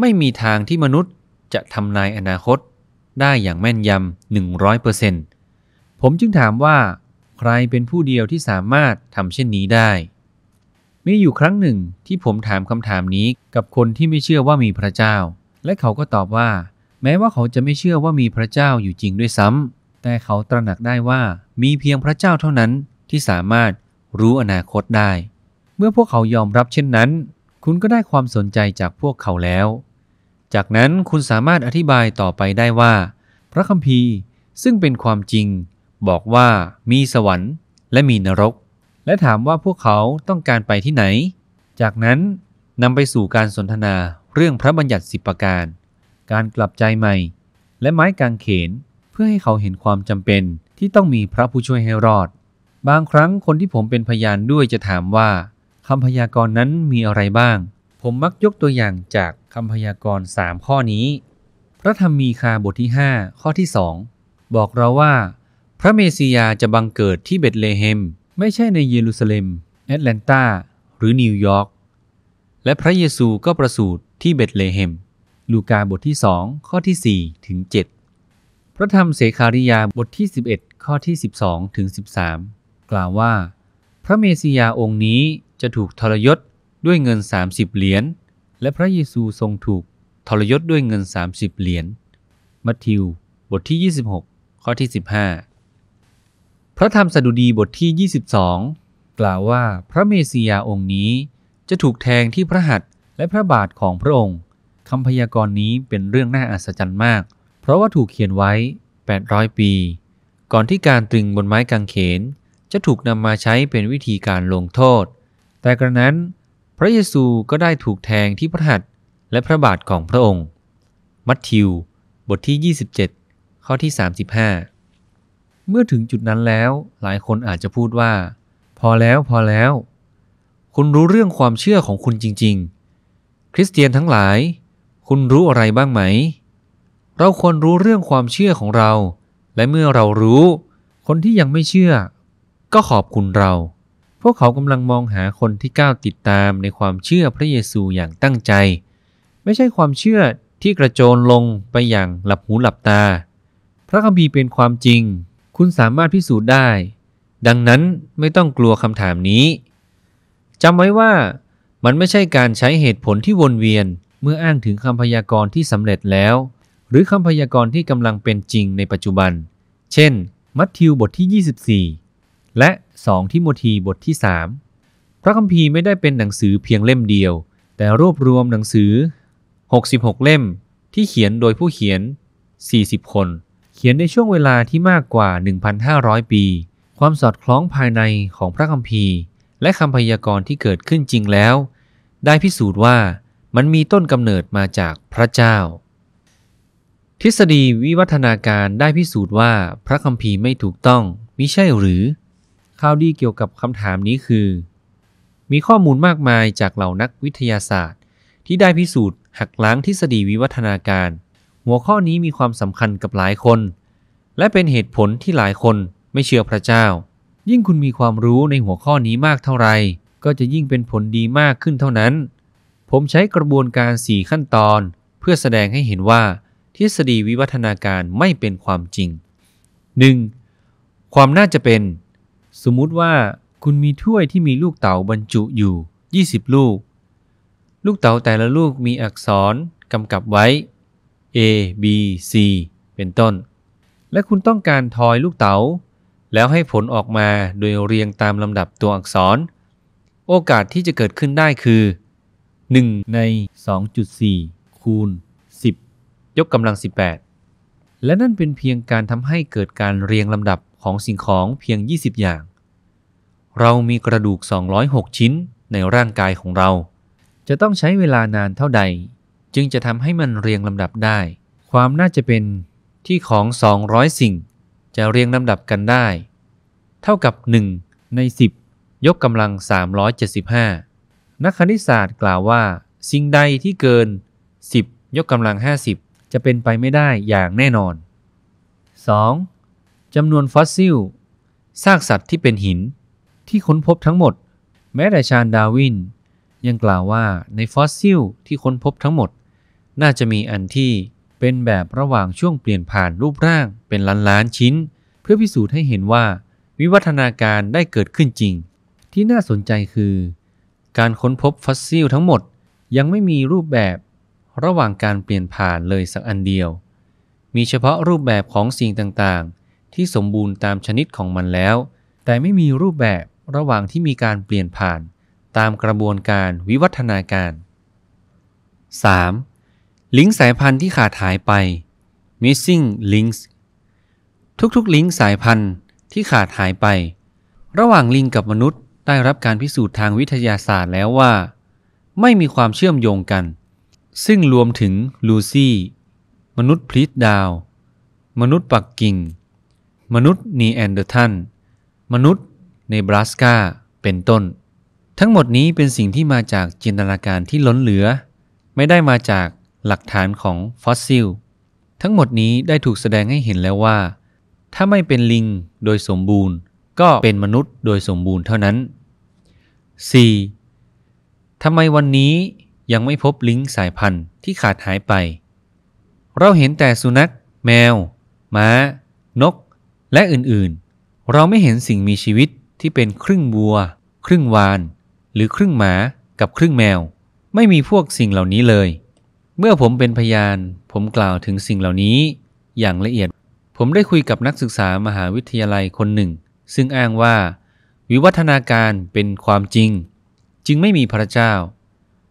ไม่มีทางที่มนุษย์จะทำนายอนาคต ได้อย่างแม่นยำ100%เซผมจึงถามว่าใครเป็นผู้เดียวที่สามารถทำเช่นนี้ได้มีอยู่ครั้งหนึ่งที่ผมถามคำถามนี้กับคนที่ไม่เชื่อว่ามีพระเจ้า และเขาก็ตอบว่า แม้ว่าเขาจะไม่เชื่อว่ามีพระเจ้าอยู่จริงด้วยซ้ำต่เขาตระหนักได้ว่ามีเพียงพระเจ้าเท่านั้นที่สามารถรู้อนาคตได้ เมื่อพวกเขายอมรับเช่นนั้น คุณก็ได้ความสนใจจากพวกเขาแล้ว จากนั้นคุณสามารถอธิบายต่อไปได้ว่า พระคัมภีร์ซึ่งเป็นความจริง บอกว่ามีสวรรค์ และมีนรก และถามว่าพวกเขาต้องการไปที่ไหน จากนั้นนำไปสู่การสนทนาเรื่องพระบัญญัติสิบประการ การกลับใจใหม่ และไม้กางเขนเพื่อให้เขาเห็นความจำเป็นที่ต้องมีพระผู้ช่วยให้รอด บางครั้งคนที่ผมเป็นพยานด้วยจะถามว่า คำพยากรณ์นั้นมีอะไรบ้าง ผมมักยกตัวอย่างจากคำพยากรณ์3ข้อนี้ พระธรรมมีคาบทที่ 5 ข้อที่ 2 บอกเราว่า พระเมสสิยาจะบังเกิดที่เบตเลเฮม ไม่ใช่ในเยรูซาเล็ม แอตแลนตาหรือนิวยอร์กและพระเยซูก็ประสูติที่เบตเลเฮม ลูกาบทที่2ข้อที่4ถึง7พระธรรมเสขาริยาบทที่ 11 ข้อที่ 12ถึง13 กล่าวว่า พระเมสสิยาองค์นี้จะถูกทรยศด้วยเงิน 30 เหรียญ และพระเยซูทรงถูกทรยศด้วยเงิน30 เหรียญมัทธิวบทที่ 26 ข้อที่ 15 พระธรรมสดุดีบทที่ 22 กล่าวว่าพระเมสสิยาองค์นี้ จะถูกแทงที่พระหัตถ์และพระบาทของพระองค์คำพยากรณ์นี้เป็นเรื่องน่าอัศจรรย์มากเพราะว่าถูกเขียนไว้ 800 ปี ก่อนที่การตรึงบนไม้กางเขนจะถูกนำมาใช้เป็นวิธีการลงโทษ แต่กระนั้นพระเยซูก็ได้ถูกแทงที่พระหัตถ์และพระบาทของพระองค์ มัทธิว บทที่ 27 ข้อที่ 35 เมื่อถึงจุดนั้นแล้วหลายคนอาจจะพูดว่า พอแล้วพอแล้ว คุณรู้เรื่องความเชื่อของคุณจริง ๆ คริสเตียนทั้งหลาย คุณรู้อะไรบ้างไหมเราควรรู้เรื่องความเชื่อของเรา และเมื่อเรารู้ คนที่ยังไม่เชื่อก็ขอบคุณเรา พวกเขากำลังมองหาคนที่ก้าวติดตามในความเชื่อพระเยซูอย่างตั้งใจ ไม่ใช่ความเชื่อที่กระโจนลงไปอย่างหลับหูหลับตา พระคัมภีร์เป็นความจริง คุณสามารถพิสูจน์ได้ ดังนั้นไม่ต้องกลัวคำถามนี้จำไว้ว่า มันไม่ใช่การใช้เหตุผลที่วนเวียนเมื่ออ้างถึงคำพยากรณ์ที่สำเร็จแล้วหรือคำพยากรณ์ที่กำลังเป็นจริงในปัจจุบัน เช่น มัทธิวบทที่ 24 และ 2 ทิโมธีบทที่ 3 พระคัมภีร์ไม่ได้เป็นหนังสือเพียงเล่มเดียว แต่รวบรวมหนังสือ 66 เล่มที่เขียนโดยผู้เขียน 40 คน เขียนในช่วงเวลาที่มากกว่า 1,500 ปี ความสอดคล้องภายในของพระคัมภีร์ และคำพยากรณ์ที่เกิดขึ้นจริงแล้ว ได้พิสูจน์ว่ามันมีต้นกำเนิดมาจากพระเจ้าทฤษฎีวิวัฒนาการได้พิสูจน์ว่า พระคัมภีร์ไม่ถูกต้องมิใช่หรือข่าวดีเกี่ยวกับคำถามนี้คือ มีข้อมูลมากมายจากเหล่านักวิทยาศาสตร์ ที่ได้พิสูจน์หักล้างทฤษฎีวิวัฒนาการ หัวข้อนี้มีความสำคัญกับหลายคน และเป็นเหตุผลที่หลายคนไม่เชื่อพระเจ้า ยิ่งคุณมีความรู้ในหัวข้อนี้มากเท่าไหร่ก็จะยิ่งเป็นผลดีมากขึ้นเท่านั้น ผมใช้กระบวนการ 4 ขั้นตอน เพื่อแสดงให้เห็นว่าทฤษฎีวิวัฒนาการไม่เป็นความจริง 1. ความน่าจะเป็น สมมุติว่าคุณมีถ้วยที่มีลูกเต๋าบรรจุอยู่ 20 ลูก ลูกเต๋าแต่ละลูกมีอักษรกำกับไว้ A B C เป็นต้น และคุณต้องการทอยลูกเต๋า แล้วให้ผลออกมาโดยเรียงตามลำดับตัวอักษร โอกาสที่จะเกิดขึ้นได้คือ 1 ใน 2.4 คูณยกกำลัง 18 และนั่นเป็นเพียงการทำให้เกิดการเรียงลำดับของสิ่งของเพียง 20 อย่าง เรามีกระดูก 206 ชิ้นในร่างกายของเรา จะต้องใช้เวลานานเท่าใด จึงจะทำให้มันเรียงลำดับได้ ความน่าจะเป็นที่ของ 200 สิ่ง จะเรียงลำดับกันได้ เท่ากับ 1 ใน 10 ยกกำลัง 375 นักคณิตศาสตร์กล่าวว่า สิ่งใดที่เกิน 10 ยกกำลัง 50จะเป็นไปไม่ได้อย่างแน่นอน 2. จำนวนฟอสซิลซากสัตว์ที่เป็นหินที่ค้นพบทั้งหมด แม้แต่ชาญดาวิน ยังกล่าวว่าในฟอสซิลที่ค้นพบทั้งหมด น่าจะมีอันที่เป็นแบบระหว่างช่วงเปลี่ยนผ่านรูปร่าง เป็นล้านล้านชิ้น เพื่อพิสูจน์ให้เห็นว่า วิวัฒนาการได้เกิดขึ้นจริง ที่น่าสนใจคือ การค้นพบฟอสซิลทั้งหมดยังไม่มีรูปแบบระหว่างการเปลี่ยนผ่านเลยสักอันเดียว มีเฉพาะรูปแบบของสิ่งต่างๆ ที่สมบูรณ์ตามชนิดของมันแล้ว แต่ไม่มีรูปแบบระหว่างที่มีการเปลี่ยนผ่านตามกระบวนการวิวัฒนาการ 3. ลิงก์สายพันธุ์ที่ขาดหายไป missing links ทุกๆ ลิงก์สายพันธุ์ที่ขาดหายไป ระหว่างลิงกับมนุษย์ได้รับการพิสูจน์ทางวิทยาศาสตร์แล้วว่า ไม่มีความเชื่อมโยงกันซึ่งรวมถึงลูซี่มนุษย์พลีตดาว มนุษย์ปักกิ่ง มนุษย์นีแอนเดอร์ทันมนุษย์ในบรัสกาเป็นต้น ทั้งหมดนี้เป็นสิ่งที่มาจากจินตนาการที่ล้นเหลือ ไม่ได้มาจากหลักฐานของฟอสซิล ทั้งหมดนี้ได้ถูกแสดงให้เห็นแล้วว่า ถ้าไม่เป็นลิงโดยสมบูรณ์ ก็เป็นมนุษย์โดยสมบูรณ์เท่านั้น 4. ทำไมวันนี้ยังไม่พบลิงก์สายพันธุ์ที่ขาดหายไป เราเห็นแต่สุนัข แมวม้า นก และอื่นๆ เราไม่เห็นสิ่งมีชีวิตที่เป็นครึ่งบัวครึ่งวาน หรือครึ่งหมากับครึ่งแมว ไม่มีพวกสิ่งเหล่านี้เลย เมื่อผมเป็นพยานผมกล่าวถึงสิ่งเหล่านี้ อย่างละเอียด ผมได้คุยกับนักศึกษามหาวิทยาลัยคนหนึ่ง ซึ่งอ้างว่าวิวัฒนาการเป็นความจริง จึงไม่มีพระเจ้า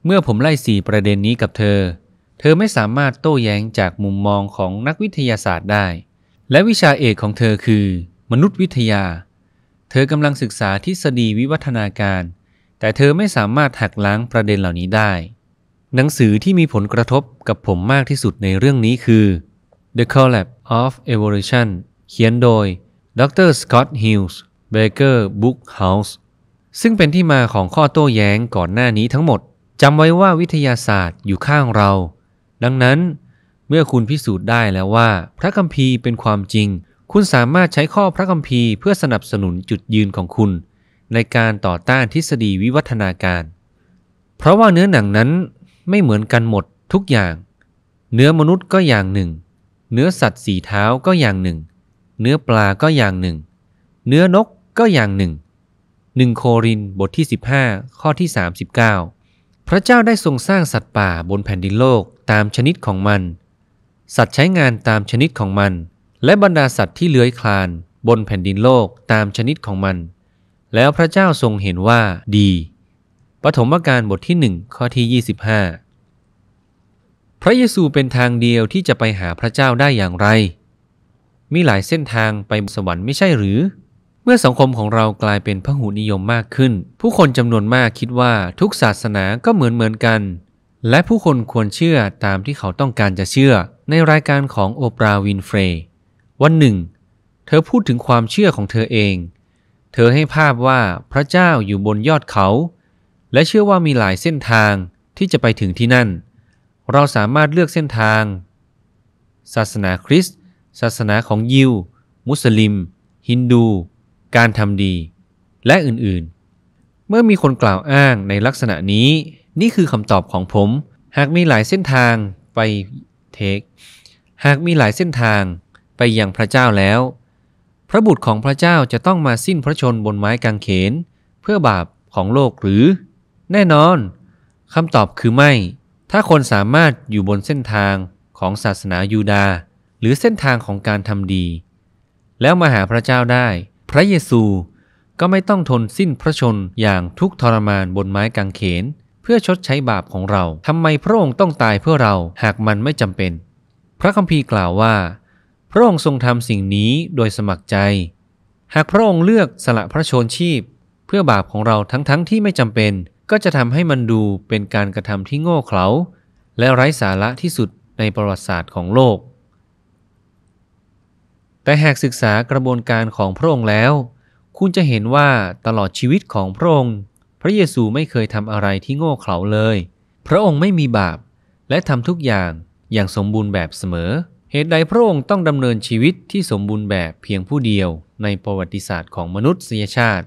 เมื่อผมไล่สี่ประเด็นนี้กับเธอ เธอไม่สามารถโต้แย้งจากมุมมองของนักวิทยาศาสตร์ได้ และวิชาเอกของเธอคือ มนุษยวิทยา เธอกำลังศึกษาทฤษฎีวิวัฒนาการ แต่เธอไม่สามารถหักล้างประเด็นเหล่านี้ได้ หนังสือที่มีผลกระทบกับผมมากที่สุดในเรื่องนี้คือ The Collapse of Evolution เขียนโดยดรสกอตต์ฮิลส์เบเกอร์บุ๊กเฮาส์ซึ่งเป็นที่มาของข้อโต้แย้งก่อนหน้านี้ทั้งหมดจำไว้ว่าวิทยาศาสตร์อยู่ข้างเรา ดังนั้น เมื่อคุณพิสูจน์ได้แล้วว่าพระคัมภีร์เป็นความจริง คุณสามารถใช้ข้อพระคัมภีร์เพื่อสนับสนุนจุดยืนของคุณ ในการต่อต้านทฤษฎีวิวัฒนาการ เพราะว่าเนื้อหนังนั้นไม่เหมือนกันหมดทุกอย่าง เนื้อมนุษย์ก็อย่างหนึ่ง เนื้อสัตว์สีเท้าก็อย่างหนึ่ง เนื้อปลาก็อย่างหนึ่ง เนื้อนกก็อย่างหนึ่ง หนึ่งโครินบทที่ 15 ข้อที่ 39พระเจ้าได้ทรงสร้างสัตว์ป่าบนแผ่นดินโลกตามชนิดของมัน สัตว์ใช้งานตามชนิดของมัน และบรรดาสัตว์ที่เลื้อยคลาน บนแผ่นดินโลกตามชนิดของมัน แล้วพระเจ้าทรงเห็นว่าดี ปฐมกาลบทที่1ข้อที่ 25 พระเยซูเป็นทางเดียวที่จะไปหาพระเจ้าได้อย่างไร มีหลายเส้นทางไปสวรรค์ไม่ใช่หรือเมื่อสังคมของเรากลายเป็นพหุนิยมมากขึ้น ผู้คนจำนวนมากคิดว่าทุกศาสนาก็เหมือนเหมือนกัน และผู้คนควรเชื่อตามที่เขาต้องการจะเชื่อ ในรายการของโอปราวินเฟรวันหนึ่ง เธอพูดถึงความเชื่อของเธอเอง เธอให้ภาพว่าพระเจ้าอยู่บนยอดเขา และเชื่อว่ามีหลายเส้นทางที่จะไปถึงที่นั่น เราสามารถเลือกเส้นทาง ศาสนาคริสต์ศาสนาของยิว มุสลิม ฮินดูการทำดี และอื่นๆ เมื่อมีคนกล่าวอ้างในลักษณะนี้ นี่คือคำตอบของผม หากมีหลายเส้นทางไปเทค หากมีหลายเส้นทางไปยังพระเจ้าแล้ว พระบุตรของพระเจ้าจะต้องมาสิ้นพระชนบนไม้กางเขน เพื่อบาปของโลกหรือ แน่นอนคำตอบคือไม่ถ้าคนสามารถอยู่บนเส้นทางของศาสนายูดาหรือเส้นทางของการทำดี แล้วมาหาพระเจ้าได้พระเยซูก็ไม่ต้องทนสิ้นพระชนอย่างทุกทรมานบนไม้กางเขน เพื่อชดใช้บาปของเราทำไมพระองค์ต้องตายเพื่อเราหากมันไม่จำเป็น พระคัมภีร์กล่าวว่า พระองค์ทรงทำสิ่งนี้โดยสมัครใจ หากพระองค์เลือกสละพระชนชีพ เพื่อบาปของเราทั้งๆทที่ไม่จำเป็น ก็จะทำให้มันดูเป็นการกระทำที่โง่เขลาและไร้สาระที่สุดในประวัติศาสตร์ของโลกแต่หากศึกษากระบวนการของพระองค์แล้ว คุณจะเห็นว่าตลอดชีวิตของพระองค์ พระเยซูไม่เคยทำอะไรที่โง่เขลาเลย พระองค์ไม่มีบาป และทำทุกอย่างอย่างสมบูรณ์แบบเสมอ เหตุใดพระองค์ต้องดำเนินชีวิตที่สมบูรณ์แบบเพียงผู้เดียว ในประวัติศาสตร์ของมนุษยชาติ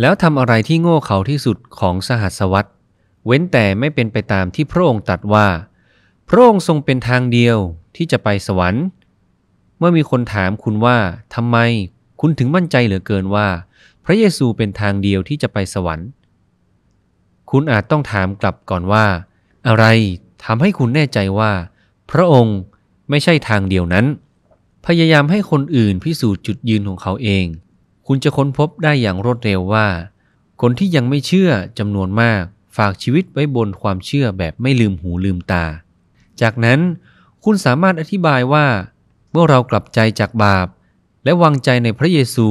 แล้วทำอะไรที่โง่เขลาที่สุดของสหัสวรรษ เว้นแต่ไม่เป็นไปตามที่พระองค์ตรัสว่า พระองค์ทรงเป็นทางเดียวที่จะไปสวรรค์เมื่อมีคนถามคุณว่าทำไม คุณถึงมั่นใจเหลือเกินว่า พระเยซูเป็นทางเดียวที่จะไปสวรรค์ คุณอาจต้องถามกลับก่อนว่า อะไรทำให้คุณแน่ใจว่า พระองค์ไม่ใช่ทางเดียวนั้น พยายามให้คนอื่นพิสูจน์จุดยืนของเขาเอง คุณจะค้นพบได้อย่างรวดเร็วว่า คนที่ยังไม่เชื่อจำนวนมากฝากชีวิตไว้บนความเชื่อแบบไม่ลืมหูลืมตา จากนั้นคุณสามารถอธิบายว่าเมื่อเรากลับใจจากบาป และวางใจในพระเยซู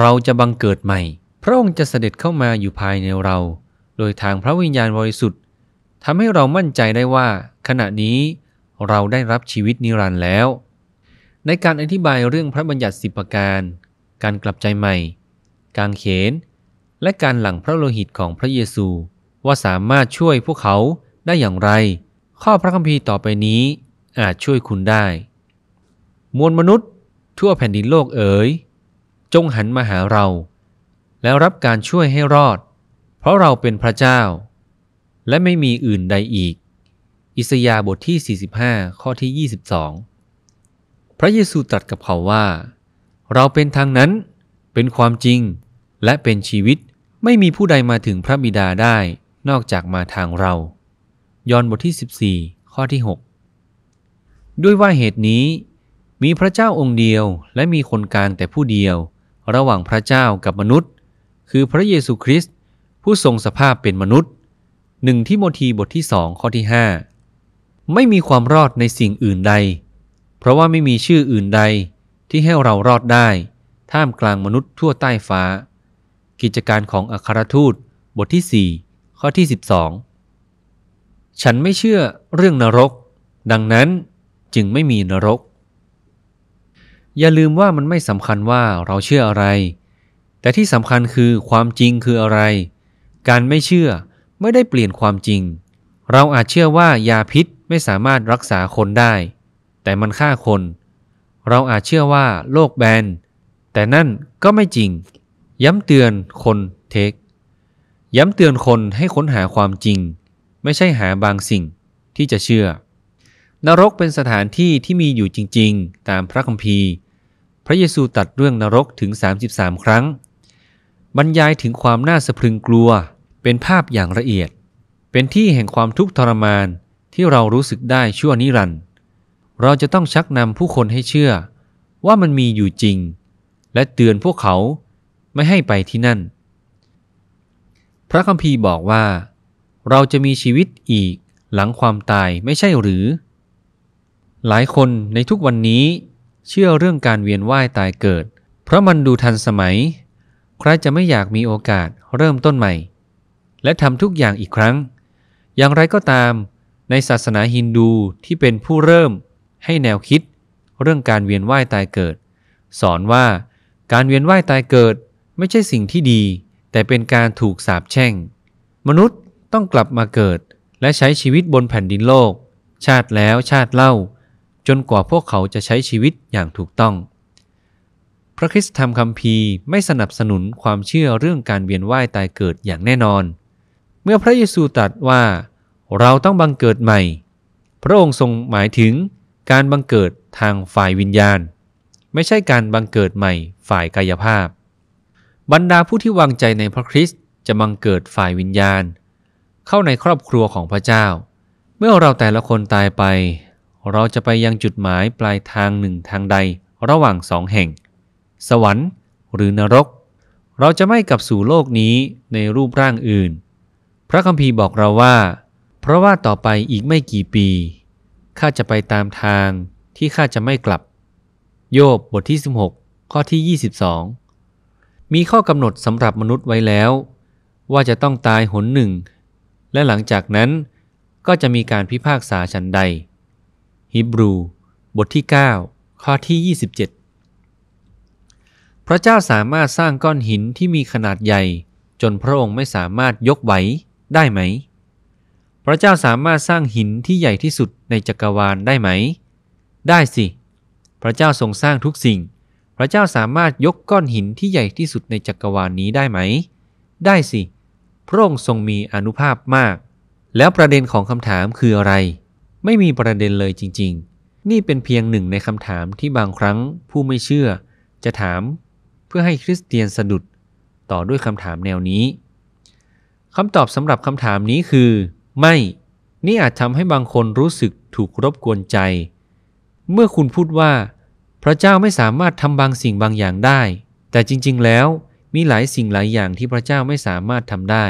เราจะบังเกิดใหม่ พระองค์จะเสด็จเข้ามาอยู่ภายในเรา โดยทางพระวิญญาณบริสุทธิ์ทำให้เรามั่นใจได้ว่า ขณะนี้เราได้รับชีวิตนิรันดร์แล้ว ในการอธิบายเรื่องพระบัญญัติสิบประการ การกลับใจใหม่ การเขน และการหลั่งพระโลหิตของพระเยซู ว่าสามารถช่วยพวกเขาได้อย่างไร ข้อพระคัมภีร์ต่อไปนี้อาจช่วยคุณได้มวลมนุษย์ทั่วแผ่นดินโลกเอ๋ยจงหันมาหาเรา แล้วรับการช่วยให้รอด เพราะเราเป็นพระเจ้า และไม่มีอื่นใดอีก อิสยาบทที่ 45 ข้อที่ 22 พระเยซูตรัสกับเขาว่า เราเป็นทางนั้นเป็นความจริงและเป็นชีวิตไม่มีผู้ใดมาถึงพระบิดาได้นอกจากมาทางเรา ยอห์นบทที่14ข้อที่ 6 ด้วยว่าเหตุนี้มีพระเจ้าองค์เดียวและมีคนกลางแต่ผู้เดียวระหว่างพระเจ้ากับมนุษย์ คือพระเยซูคริสต์ ผู้ทรงสภาพเป็นมนุษย์หนึ่งที่โมธีบทที่สองข้อที่หไม่มีความรอดในสิ่งอื่นใด เพราะว่าไม่มีชื่ออื่นใดที่ให้เรารอดได้ท่ามกลางมนุษย์ทั่วใต้ฟ้า กิจการของอัครทูต บทที่ 4 ข้อที่ 12 ฉันไม่เชื่อเรื่องนรก ดังนั้นจึงไม่มีนรกอย่าลืมว่ามันไม่สำคัญว่าเราเชื่ออะไร แต่ที่สำคัญคือความจริงคืออะไร การไม่เชื่อไม่ได้เปลี่ยนความจริง เราอาจเชื่อว่ายาพิษไม่สามารถรักษาคนได้ แต่มันฆ่าคน เราอาจเชื่อว่าโรคแบน แต่นั่นก็ไม่จริง ย้ำเตือนคนเทค ย้ำเตือนคนให้ค้นหาความจริง ไม่ใช่หาบางสิ่งที่จะเชื่อ นรกเป็นสถานที่ที่มีอยู่จริงๆ ตามพระคัมภีร์พระเยซูตัดเรื่องนรกถึง 33 ครั้ง บรรยายถึงความน่าสะพรึงกลัว เป็นภาพอย่างละเอียด เป็นที่แห่งความทุกข์ทรมานที่เรารู้สึกได้ชั่วนิรันดร์เราจะต้องชักนำผู้คนให้เชื่อ ว่ามันมีอยู่จริง และเตือนพวกเขาไม่ให้ไปที่นั่น พระคัมภีร์บอกว่า เราจะมีชีวิตอีกหลังความตายไม่ใช่หรือ หลายคนในทุกวันนี้เชื่อเรื่องการเวียนว่ายตายเกิด เพราะมันดูทันสมัยใครจะไม่อยากมีโอกาสเริ่มต้นใหม่ และทำทุกอย่างอีกครั้ง อย่างไรก็ตามในศาสนาฮินดูที่เป็นผู้เริ่มให้แนวคิด เรื่องการเวียนว่ายตายเกิด สอนว่าการเวียนว่ายตายเกิด ไม่ใช่สิ่งที่ดี แต่เป็นการถูกสาปแช่ง มนุษย์ต้องกลับมาเกิด และใช้ชีวิตบนแผ่นดินโลก ชาติแล้วชาติเล่าจนกว่าพวกเขาจะใช้ชีวิตอย่างถูกต้อง พระคริสตธรรมคัมภีร์ไม่สนับสนุนความเชื่อเรื่องการเวียนว่ายตายเกิดอย่างแน่นอน เมื่อพระเยซูตรัสว่าเราต้องบังเกิดใหม่ พระองค์ทรงหมายถึงการบังเกิดทางฝ่ายวิญญาณ ไม่ใช่การบังเกิดใหม่ฝ่ายกายภาพ บรรดาผู้ที่วางใจในพระคริสต์จะบังเกิดฝ่ายวิญญาณ เข้าในครอบครัวของพระเจ้า เมื่อเราแต่ละคนตายไปเราจะไปยังจุดหมายปลายทางหนึ่งทางใดระหว่างสองแห่ง สวรรค์หรือนรก เราจะไม่กลับสู่โลกนี้ในรูปร่างอื่น พระคัมภีร์บอกเราว่า เพราะว่าต่อไปอีกไม่กี่ปีข้าจะไปตามทางที่ข้าจะไม่กลับ โยบบทที่ 16 ข้อที่ 22 มีข้อกำหนดสำหรับมนุษย์ไว้แล้ว ว่าจะต้องตายหนหนึ่ง และหลังจากนั้นก็จะมีการพิพากษาชั้นใดฮิบรูบทที่ 9 ข้อที่ 27 พระเจ้าสามารถสร้างก้อนหินที่มีขนาดใหญ่ จนพระองค์ไม่สามารถยกไหวได้ไหม พระเจ้าสามารถสร้างหินที่ใหญ่ที่สุดในจักรวาลได้ไหม ได้สิ พระเจ้าทรงสร้างทุกสิ่ง พระเจ้าสามารถยกก้อนหินที่ใหญ่ที่สุดในจักรวาลนี้ได้ไหม ได้สิ พระองค์ทรงมีอนุภาพมาก แล้วประเด็นของคำถามคืออะไรไม่มีประเด็นเลยจริง ๆ นี่เป็นเพียงหนึ่งในคำถามที่บางครั้งผู้ไม่เชื่อจะถาม เพื่อให้คริสเตียนสะดุดต่อด้วยคำถามแนวนี้คำตอบสำหรับคำถามนี้คือ ไม่นี่อาจทำให้บางคนรู้สึกถูกรบกวนใจ เมื่อคุณพูดว่า พระเจ้าไม่สามารถทำบางสิ่งบางอย่างได้ แต่จริงๆ แล้วมีหลายสิ่งหลายอย่างที่พระเจ้าไม่สามารถทำได้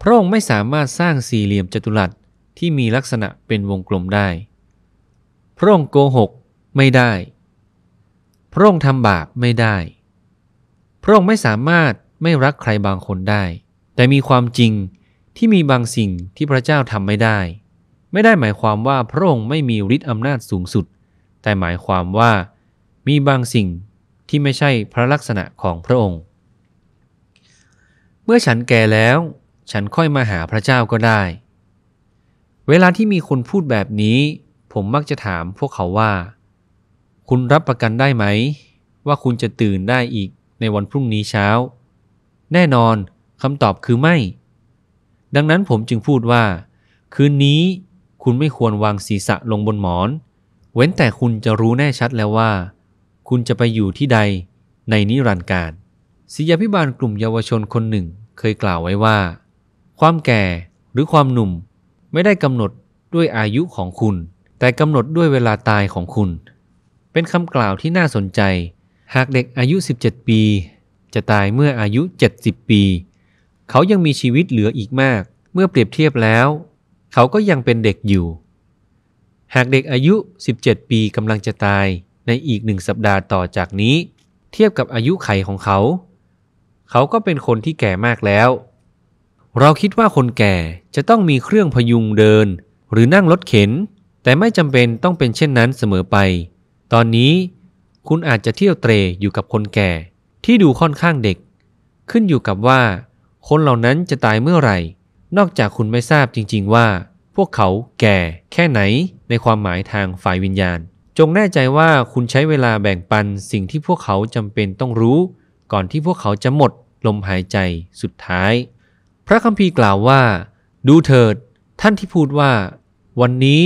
พระองค์ไม่สามารถสร้างสี่เหลี่ยมจัตุรัสที่มีลักษณะเป็นวงกลมได้ พระองค์โกหก ไม่ได้ พระองค์ทำบาปไม่ได้ พระองค์ไม่สามารถไม่รักใครบางคนได้ แต่มีความจริงที่มีบางสิ่งที่พระเจ้าทำไม่ได้ ไม่ได้หมายความว่าพระองค์ไม่มีฤทธิ์อำนาจสูงสุด แต่หมายความว่ามีบางสิ่งที่ไม่ใช่พระลักษณะของพระองค์ เมื่อฉันแก่แล้ว ฉันค่อยมาหาพระเจ้าก็ได้เวลาที่มีคนพูดแบบนี้ ผมมักจะถามพวกเขาว่า คุณรับประกันได้ไหม ว่าคุณจะตื่นได้อีกในวันพรุ่งนี้เช้า แน่นอนคำตอบคือไม่ ดังนั้นผมจึงพูดว่า คืนนี้คุณไม่ควรวางศีรษะลงบนหมอน เว้นแต่คุณจะรู้แน่ชัดแล้วว่า คุณจะไปอยู่ที่ใด ในนิรันดร์การศิยาพิบาลกลุ่มเยาวชนคนหนึ่ง เคยกล่าวไว้ว่า ความแก่หรือความหนุ่มไม่ได้กำหนดด้วยอายุของคุณ แต่กำหนดด้วยเวลาตายของคุณ เป็นคำกล่าวที่น่าสนใจ หากเด็กอายุ 17 ปี จะตายเมื่ออายุ 70 ปี เขายังมีชีวิตเหลืออีกมาก เมื่อเปรียบเทียบแล้ว เขาก็ยังเป็นเด็กอยู่ หากเด็กอายุ 17 ปีกำลังจะตายในอีกหนึ่งสัปดาห์ต่อจากนี้ เทียบกับอายุไขของเขา เขาก็เป็นคนที่แก่มากแล้วเราคิดว่าคนแก่จะต้องมีเครื่องพยุงเดิน หรือนั่งรถเข็น แต่ไม่จำเป็นต้องเป็นเช่นนั้นเสมอไป ตอนนี้ คุณอาจจะเที่ยวเตรอยู่กับคนแก่ ที่ดูค่อนข้างเด็ก ขึ้นอยู่กับว่า คนเหล่านั้นจะตายเมื่อไหร่ นอกจากคุณไม่ทราบจริงๆว่า พวกเขาแก่แค่ไหน ในความหมายทางฝ่ายวิญญาณ จงแน่ใจว่าคุณใช้เวลาแบ่งปันสิ่งที่พวกเขาจำเป็นต้องรู้ ก่อนที่พวกเขาจะหมดลมหายใจ สุดท้ายพระคัมภีร์กล่าวว่าดูเถิด ท่านที่พูดว่า วันนี้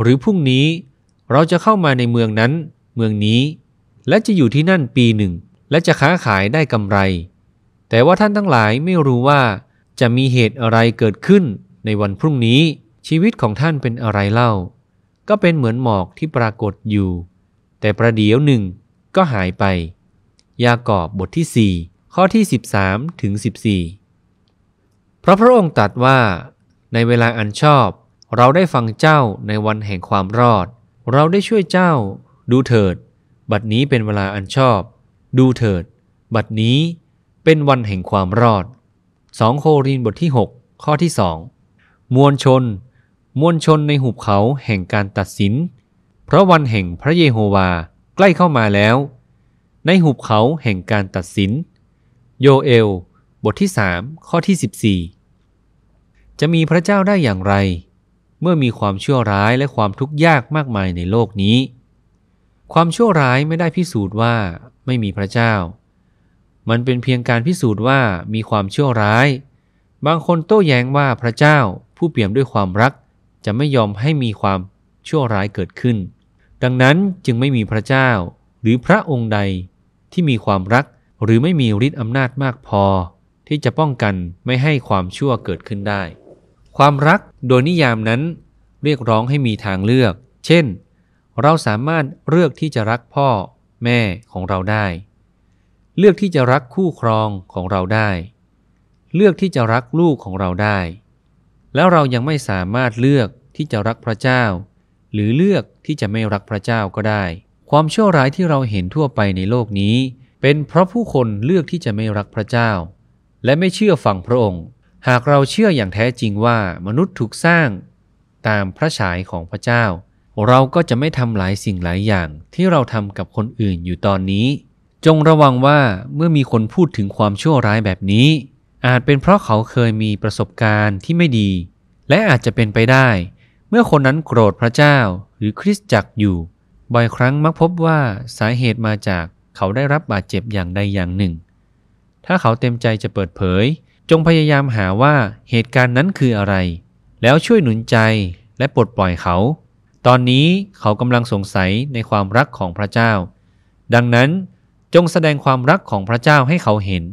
หรือพรุ่งนี้เราจะเข้ามาในเมืองนั้น เมืองนี้ และจะอยู่ที่นั่นปีหนึ่ง และจะค้าขายได้กำไร แต่ว่าท่านทั้งหลายไม่รู้ว่า จะมีเหตุอะไรเกิดขึ้นในวันพรุ่งนี้ ชีวิตของท่านเป็นอะไรเล่า ก็เป็นเหมือนหมอกที่ปรากฏอยู่ แต่ประเดี๋ยวหนึ่ง ก็หายไป ยากอบบทที่ 4 ข้อที่ 13ถึง14เพราะพระองค์ตรัสว่า ในเวลาอันชอบเราได้ฟังเจ้าในวันแห่งความรอด เราได้ช่วยเจ้าดูเถิดบัดนี้เป็นเวลาอันชอบ ดูเถิด บัดนี้เป็นวันแห่งความรอด 2 โครินบทที่ 6 ข้อที่ 2 มวลชน มวลชนในหุบเขาแห่งการตัดสิน เพราะวันแห่งพระเยโฮวาใกล้เข้ามาแล้ว ในหุบเขาแห่งการตัดสิน โยเอลบทที่3ข้อที่ 14 จะมีพระเจ้าได้อย่างไร เมื่อมีความชั่วร้ายและความทุกข์ยากมากมายในโลกนี้ ความชั่วร้ายไม่ได้พิสูจน์ว่าไม่มีพระเจ้า มันเป็นเพียงการพิสูจน์ว่ามีความชั่วร้าย บางคนโต้แย้งว่าพระเจ้าผู้เปี่ยมด้วยความรักจะไม่ยอมให้มีความชั่วร้ายเกิดขึ้น ดังนั้นจึงไม่มีพระเจ้าหรือพระองค์ใดที่มีความรักหรือไม่มีฤทธิ์อำนาจมากพอที่จะป้องกันไม่ให้ความชั่วเกิดขึ้นได้ ความรักโดยนิยามนั้นเรียกร้องให้มีทางเลือก เช่น เราสามารถเลือกที่จะรักพ่อแม่ของเราได้ เลือกที่จะรักคู่ครองของเราได้ เลือกที่จะรักลูกของเราได้ แล้วเรายังไม่สามารถเลือกที่จะรักพระเจ้า หรือเลือกที่จะไม่รักพระเจ้าก็ได้ ความชั่วร้ายที่เราเห็นทั่วไปในโลกนี้ เป็นเพราะผู้คนเลือกที่จะไม่รักพระเจ้าและไม่เชื่อฟังพระองค์ หากเราเชื่ออย่างแท้จริงว่ามนุษย์ถูกสร้าง ตามพระฉายของพระเจ้า เราก็จะไม่ทำหลายสิ่งหลายอย่างที่เราทำกับคนอื่นอยู่ตอนนี้ จงระวังว่าเมื่อมีคนพูดถึงความชั่วร้ายแบบนี้ อาจเป็นเพราะเขาเคยมีประสบการณ์ที่ไม่ดี และอาจจะเป็นไปได้ เมื่อคนนั้นโกรธพระเจ้า หรือคริสตจักรอยู่ บ่อยครั้งมักพบว่าสาเหตุมาจากเขาได้รับบาดเจ็บอย่างใดอย่างหนึ่งถ้าเขาเต็มใจจะเปิดเผย จงพยายามหาว่าเหตุการณ์นั้นคืออะไร แล้วช่วยหนุนใจและปลดปล่อยเขา ตอนนี้เขากำลังสงสัยในความรักของพระเจ้า ดังนั้นจงแสดงความรักของพระเจ้าให้เขาเห็น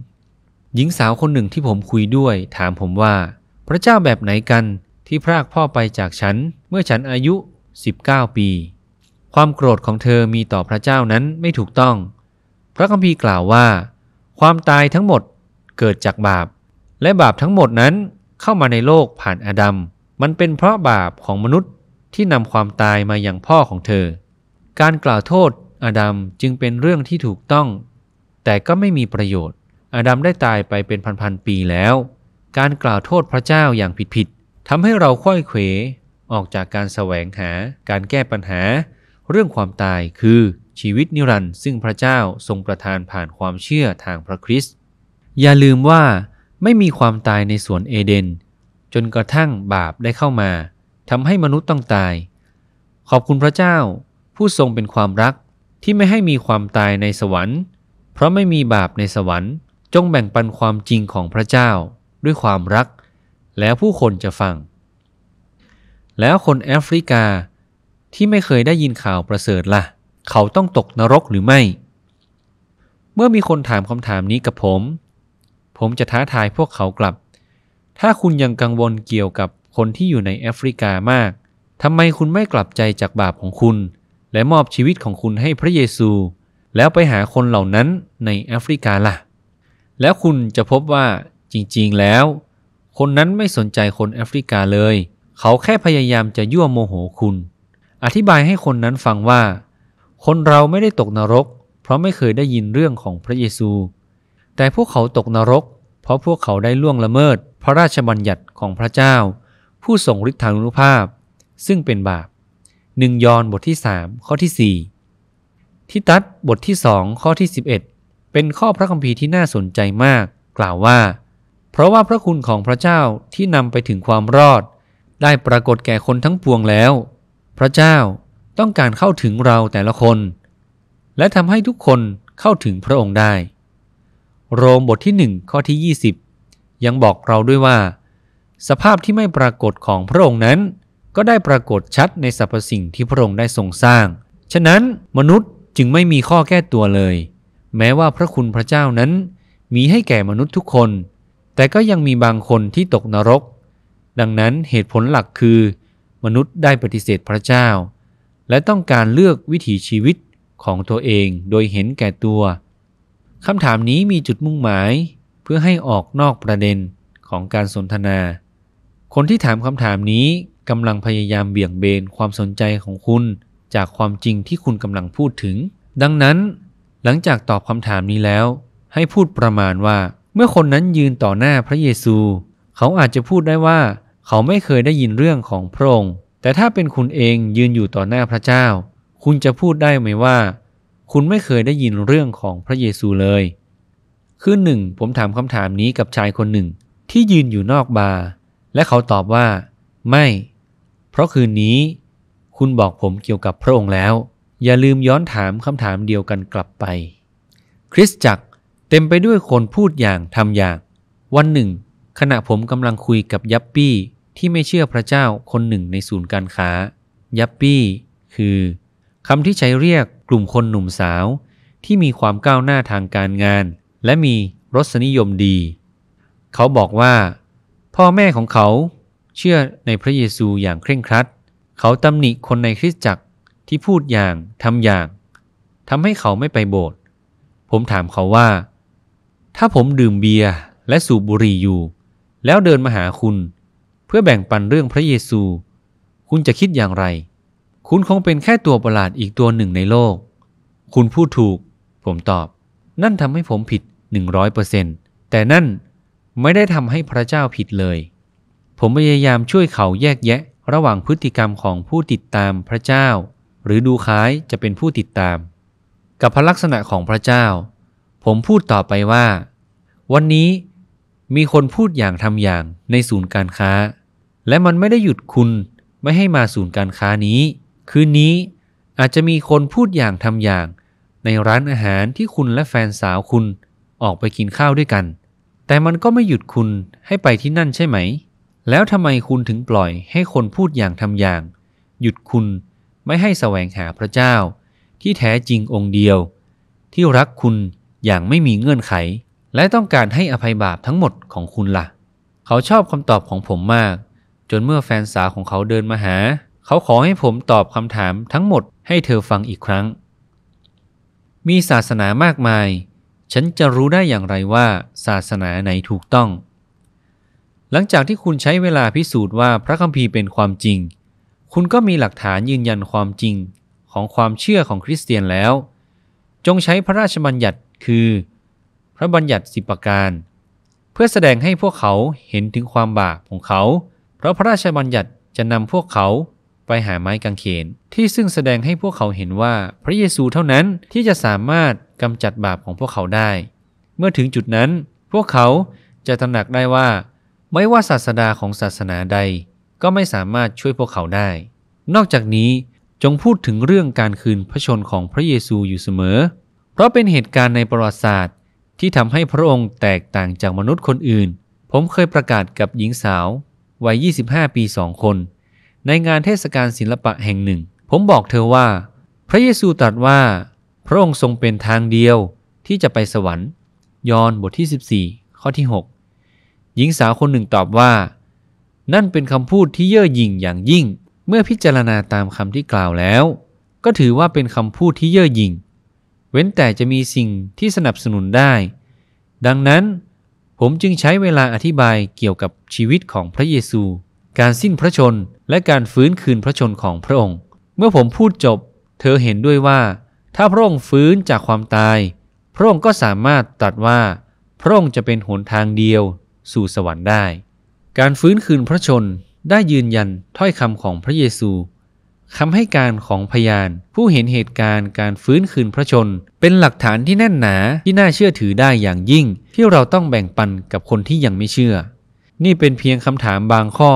หญิงสาวคนหนึ่งที่ผมคุยด้วย ถามผมว่า พระเจ้าแบบไหนกันที่พรากพ่อไปจากฉัน เมื่อฉันอายุ 19 ปี ความโกรธของเธอมีต่อพระเจ้านั้นไม่ถูกต้อง พระคัมภีร์กล่าวว่าความตายทั้งหมดเกิดจากบาป และบาปทั้งหมดนั้นเข้ามาในโลกผ่านอาดัม มันเป็นเพราะบาปของมนุษย์ที่นำความตายมาอย่างพ่อของเธอ การกล่าวโทษอาดัมจึงเป็นเรื่องที่ถูกต้อง แต่ก็ไม่มีประโยชน์ อาดัมได้ตายไปเป็นพันๆปีแล้ว การกล่าวโทษพระเจ้าอย่างผิดๆทำให้เราค่อยเขวออกจากการแสวงหาการแก้ปัญหาเรื่องความตายคือชีวิตนิรันดร์ซึ่งพระเจ้าทรงประทานผ่านความเชื่อทางพระคริสต์ อย่าลืมว่าไม่มีความตายในสวนเอเดนจนกระทั่งบาปได้เข้ามาทำให้มนุษย์ต้องตาย ขอบคุณพระเจ้าผู้ทรงเป็นความรักที่ไม่ให้มีความตายในสวรรค์ เพราะไม่มีบาปในสวรรค์ จงแบ่งปันความจริงของพระเจ้า ด้วยความรัก แล้วผู้คนจะฟังแล้วคนแอฟริกาที่ไม่เคยได้ยินข่าวประเสริฐละ่ะเขาต้องตกนรกหรือไม่ เมื่อมีคนถามคำถามนี้กับผม ผมจะท้าทายพวกเขากลับ ถ้าคุณยังกังวลเกี่ยวกับคนที่อยู่ในแอฟริกามาก ทำไมคุณไม่กลับใจจากบาปของคุณ และมอบชีวิตของคุณให้พระเยซู แล้วไปหาคนเหล่านั้นในแอฟริกาล่ะ แล้วคุณจะพบว่าจริงๆแล้ว คนนั้นไม่สนใจคนแอฟริกาเลย เขาแค่พยายามจะยั่วโมโหคุณ อธิบายให้คนนั้นฟังว่าคนเราไม่ได้ตกนรกเพราะไม่เคยได้ยินเรื่องของพระเยซู แต่พวกเขาตกนรกเพราะพวกเขาได้ล่วงละเมิดพระราชบัญญัติของพระเจ้า ผู้ทรงฤทธานุภาพซึ่งเป็นบาปหนึ่งยอนบทที่3ข้อที่ 4ทิตัดบทที่สองข้อที่ 11 เป็นข้อพระคัมภีร์ที่น่าสนใจมากกล่าวว่า เพราะว่าพระคุณของพระเจ้าที่นำไปถึงความรอด ได้ปรากฏแก่คนทั้งปวงแล้ว พระเจ้าต้องการเข้าถึงเราแต่ละคน และทำให้ทุกคนเข้าถึงพระองค์ได้ โรมบทที่1ข้อที่20 ยังบอกเราด้วยว่า สภาพที่ไม่ปรากฏของพระองค์นั้น ก็ได้ปรากฏชัดในสรรพสิ่งที่พระองค์ได้ทรงสร้าง ฉะนั้นมนุษย์จึงไม่มีข้อแก้ตัวเลย แม้ว่าพระคุณพระเจ้านั้น มีให้แก่มนุษย์ทุกคน แต่ก็ยังมีบางคนที่ตกนรก ดังนั้นเหตุผลหลักคือ มนุษย์ได้ปฏิเสธพระเจ้าและต้องการเลือกวิถีชีวิตของตัวเองโดยเห็นแก่ตัว คำถามนี้มีจุดมุ่งหมาย เพื่อให้ออกนอกประเด็นของการสนทนา คนที่ถามคำถามนี้กำลังพยายามเบี่ยงเบนความสนใจของคุณจากความจริงที่คุณกำลังพูดถึง ดังนั้นหลังจากตอบคำถามนี้แล้ว ให้พูดประมาณว่า เมื่อคนนั้นยืนต่อหน้าพระเยซู เขาอาจจะพูดได้ว่า เขาไม่เคยได้ยินเรื่องของพระองค์แต่ถ้าเป็นคุณเองยืนอยู่ต่อหน้าพระเจ้า คุณจะพูดได้ไหมว่า คุณไม่เคยได้ยินเรื่องของพระเยซูเลย คือหนึ่ง ผมถามคำถามนี้กับชายคนหนึ่ง ที่ยืนอยู่นอกบาร์และเขาตอบว่า ไม่ เพราะคืนนี้ คุณบอกผมเกี่ยวกับพระองค์แล้ว อย่าลืมย้อนถามคำถามเดียวกันกลับไปคริสตจักรเต็มไปด้วยคนพูดอย่างทำอย่าง วันหนึ่ง ขณะผมกำลังคุยกับยับปี้ที่ไม่เชื่อพระเจ้าคนหนึ่งในศูนย์การค้า ยัปปี้คือคำที่ใช้เรียกกลุ่มคนหนุ่มสาวที่มีความก้าวหน้าทางการงาน และมีรสนิยมดี เขาบอกว่า พ่อแม่ของเขา เชื่อในพระเยซูอย่างเคร่งครัด เขาตำหนิคนในคริสตจักรที่พูดอย่างทำอย่างทำให้เขาไม่ไปโบสถ์ผมถามเขาว่า ถ้าผมดื่มเบียร์และสูบบุหรี่อยู่ แล้วเดินมาหาคุณพื่อแบ่งปันเรื่องพระเยซู คุณจะคิดอย่างไร คุณคงเป็นแค่ตัวประหลาดอีกตัวหนึ่งในโลก คุณพูดถูก ผมตอบ นั่นทำให้ผมผิด100%แต่นั่นไม่ได้ทำให้พระเจ้าผิดเลย ผมพยายามช่วยเขาแยกแยะ ระหว่างพฤติกรรมของผู้ติดตามพระเจ้า หรือดูคล้ายจะเป็นผู้ติดตาม กับพลักษณะของพระเจ้า ผมพูดต่อไปว่า วันนี้มีคนพูดอย่างทำอย่างในศูนย์การค้าและมันไม่ได้หยุดคุณไม่ให้มาศูนย์การค้านี้ คืนนี้อาจจะมีคนพูดอย่างทำอย่าง ในร้านอาหารที่คุณและแฟนสาวคุณออกไปกินข้าวด้วยกัน แต่มันก็ไม่หยุดคุณให้ไปที่นั่นใช่ไหม แล้วทำไมคุณถึงปล่อยให้คนพูดอย่างทำอย่าง หยุดคุณไม่ให้แสวงหาพระเจ้า ที่แท้จริงองค์เดียว ที่รักคุณอย่างไม่มีเงื่อนไข และต้องการให้อภัยบาปทั้งหมดของคุณละ่ะเขาชอบคำตอบของผมมากจนเมื่อแฟนสาวของเขาเดินมาหา เขาขอให้ผมตอบคำถามทั้งหมดให้เธอฟังอีกครั้ง มีศาสนามากมาย ฉันจะรู้ได้อย่างไรว่าศาสนาไหนถูกต้อง หลังจากที่คุณใช้เวลาพิสูจน์ว่าพระคัมภีร์เป็นความจริง คุณก็มีหลักฐานยืนยันความจริงของความเชื่อของคริสเตียนแล้ว จงใช้พระราชบัญญัติคือ พระบัญญัติสิบประการ เพื่อแสดงให้พวกเขาเห็นถึงความบาปของเขาเพราะพระราชบัญญัติจะนำพวกเขาไปหาไม้กางเขนที่ซึ่งแสดงให้พวกเขาเห็นว่าพระเยซูเท่านั้นที่จะสามารถกำจัดบาปของพวกเขาได้ เมื่อถึงจุดนั้นพวกเขาจะตระหนักได้ว่า ไม่ว่าศาสดาของศาสนาใด ก็ไม่สามารถช่วยพวกเขาได้ นอกจากนี้จงพูดถึงเรื่องการคืนพระชนของพระเยซูอยู่เสมอ เพราะเป็นเหตุการณ์ในประวัติศาสตร์ ที่ทำให้พระองค์แตกต่างจากมนุษย์คนอื่น ผมเคยประกาศกับหญิงสาววัย 25 ปี 2 คน ในงานเทศกาลศิลปะแห่งหนึ่ง ผมบอกเธอว่า พระเยซูตรัสว่า พระองค์ทรงเป็นทางเดียวที่จะไปสวรรค์ยอห์นบทที่ 14 ข้อที่ 6 หญิงสาวคนหนึ่งตอบว่า นั่นเป็นคำพูดที่เย่อหยิ่งอย่างยิ่ง เมื่อพิจารณาตามคำที่กล่าวแล้ว ก็ถือว่าเป็นคำพูดที่เย่อหยิ่ง เว้นแต่จะมีสิ่งที่สนับสนุนได้ ดังนั้นผมจึงใช้เวลาอธิบายเกี่ยวกับชีวิตของพระเยซู การสิ้นพระชนและการฟื้นคืนพระชนของพระองค์ เมื่อผมพูดจบ เธอเห็นด้วยว่า ถ้าพระองค์ฟื้นจากความตาย พระองค์ก็สามารถตรัสว่า พระองค์จะเป็นหนทางเดียวสู่สวรรค์ได้ การฟื้นคืนพระชนได้ยืนยันถ้อยคำของพระเยซูคำให้การของพยานผู้เห็นเหตุการณ์การฟื้นคืนพระชน เป็นหลักฐานที่แน่นหนาที่น่าเชื่อถือได้อย่างยิ่งที่เราต้องแบ่งปันกับคนที่ยังไม่เชื่อ นี่เป็นเพียงคำถามบางข้อ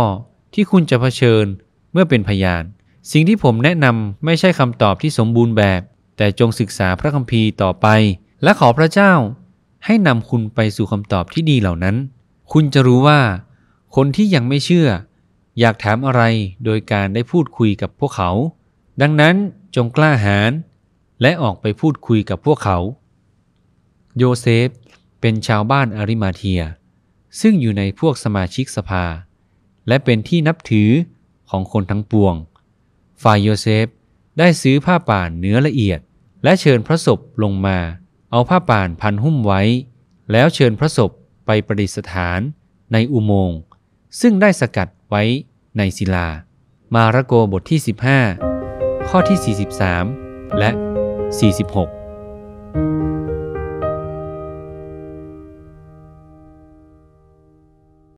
ที่คุณจะะเผชิญเมื่อเป็นพยาน สิ่งที่ผมแนะนำไม่ใช่คำตอบที่สมบูรณ์แบบแต่จงศึกษาพระคัมภีร์ต่อไปและขอพระเจ้าให้นำคุณไปสู่คำตอบที่ดีเหล่านั้น คุณจะรู้ว่าคนที่ยังไม่เชื่ออยากถามอะไรโดยการได้พูดคุยกับพวกเขา ดังนั้นจงกล้าหาญและออกไปพูดคุยกับพวกเขา โยเซฟเป็นชาวบ้านอาริมาเทีย ซึ่งอยู่ในพวกสมาชิกสภา และเป็นที่นับถือของคนทั้งปวง ฝ่ายโยเซฟได้ซื้อผ้าป่านเนื้อละเอียด และเชิญพระศพลงมาเอาผ้าป่านพันหุ้มไว้ แล้วเชิญพระศพไปประดิษฐานในอุโมงค์ ซึ่งได้สกัดไว้ในศิลา มาระโกบทที่ 15 ข้อที่ 43 และ 46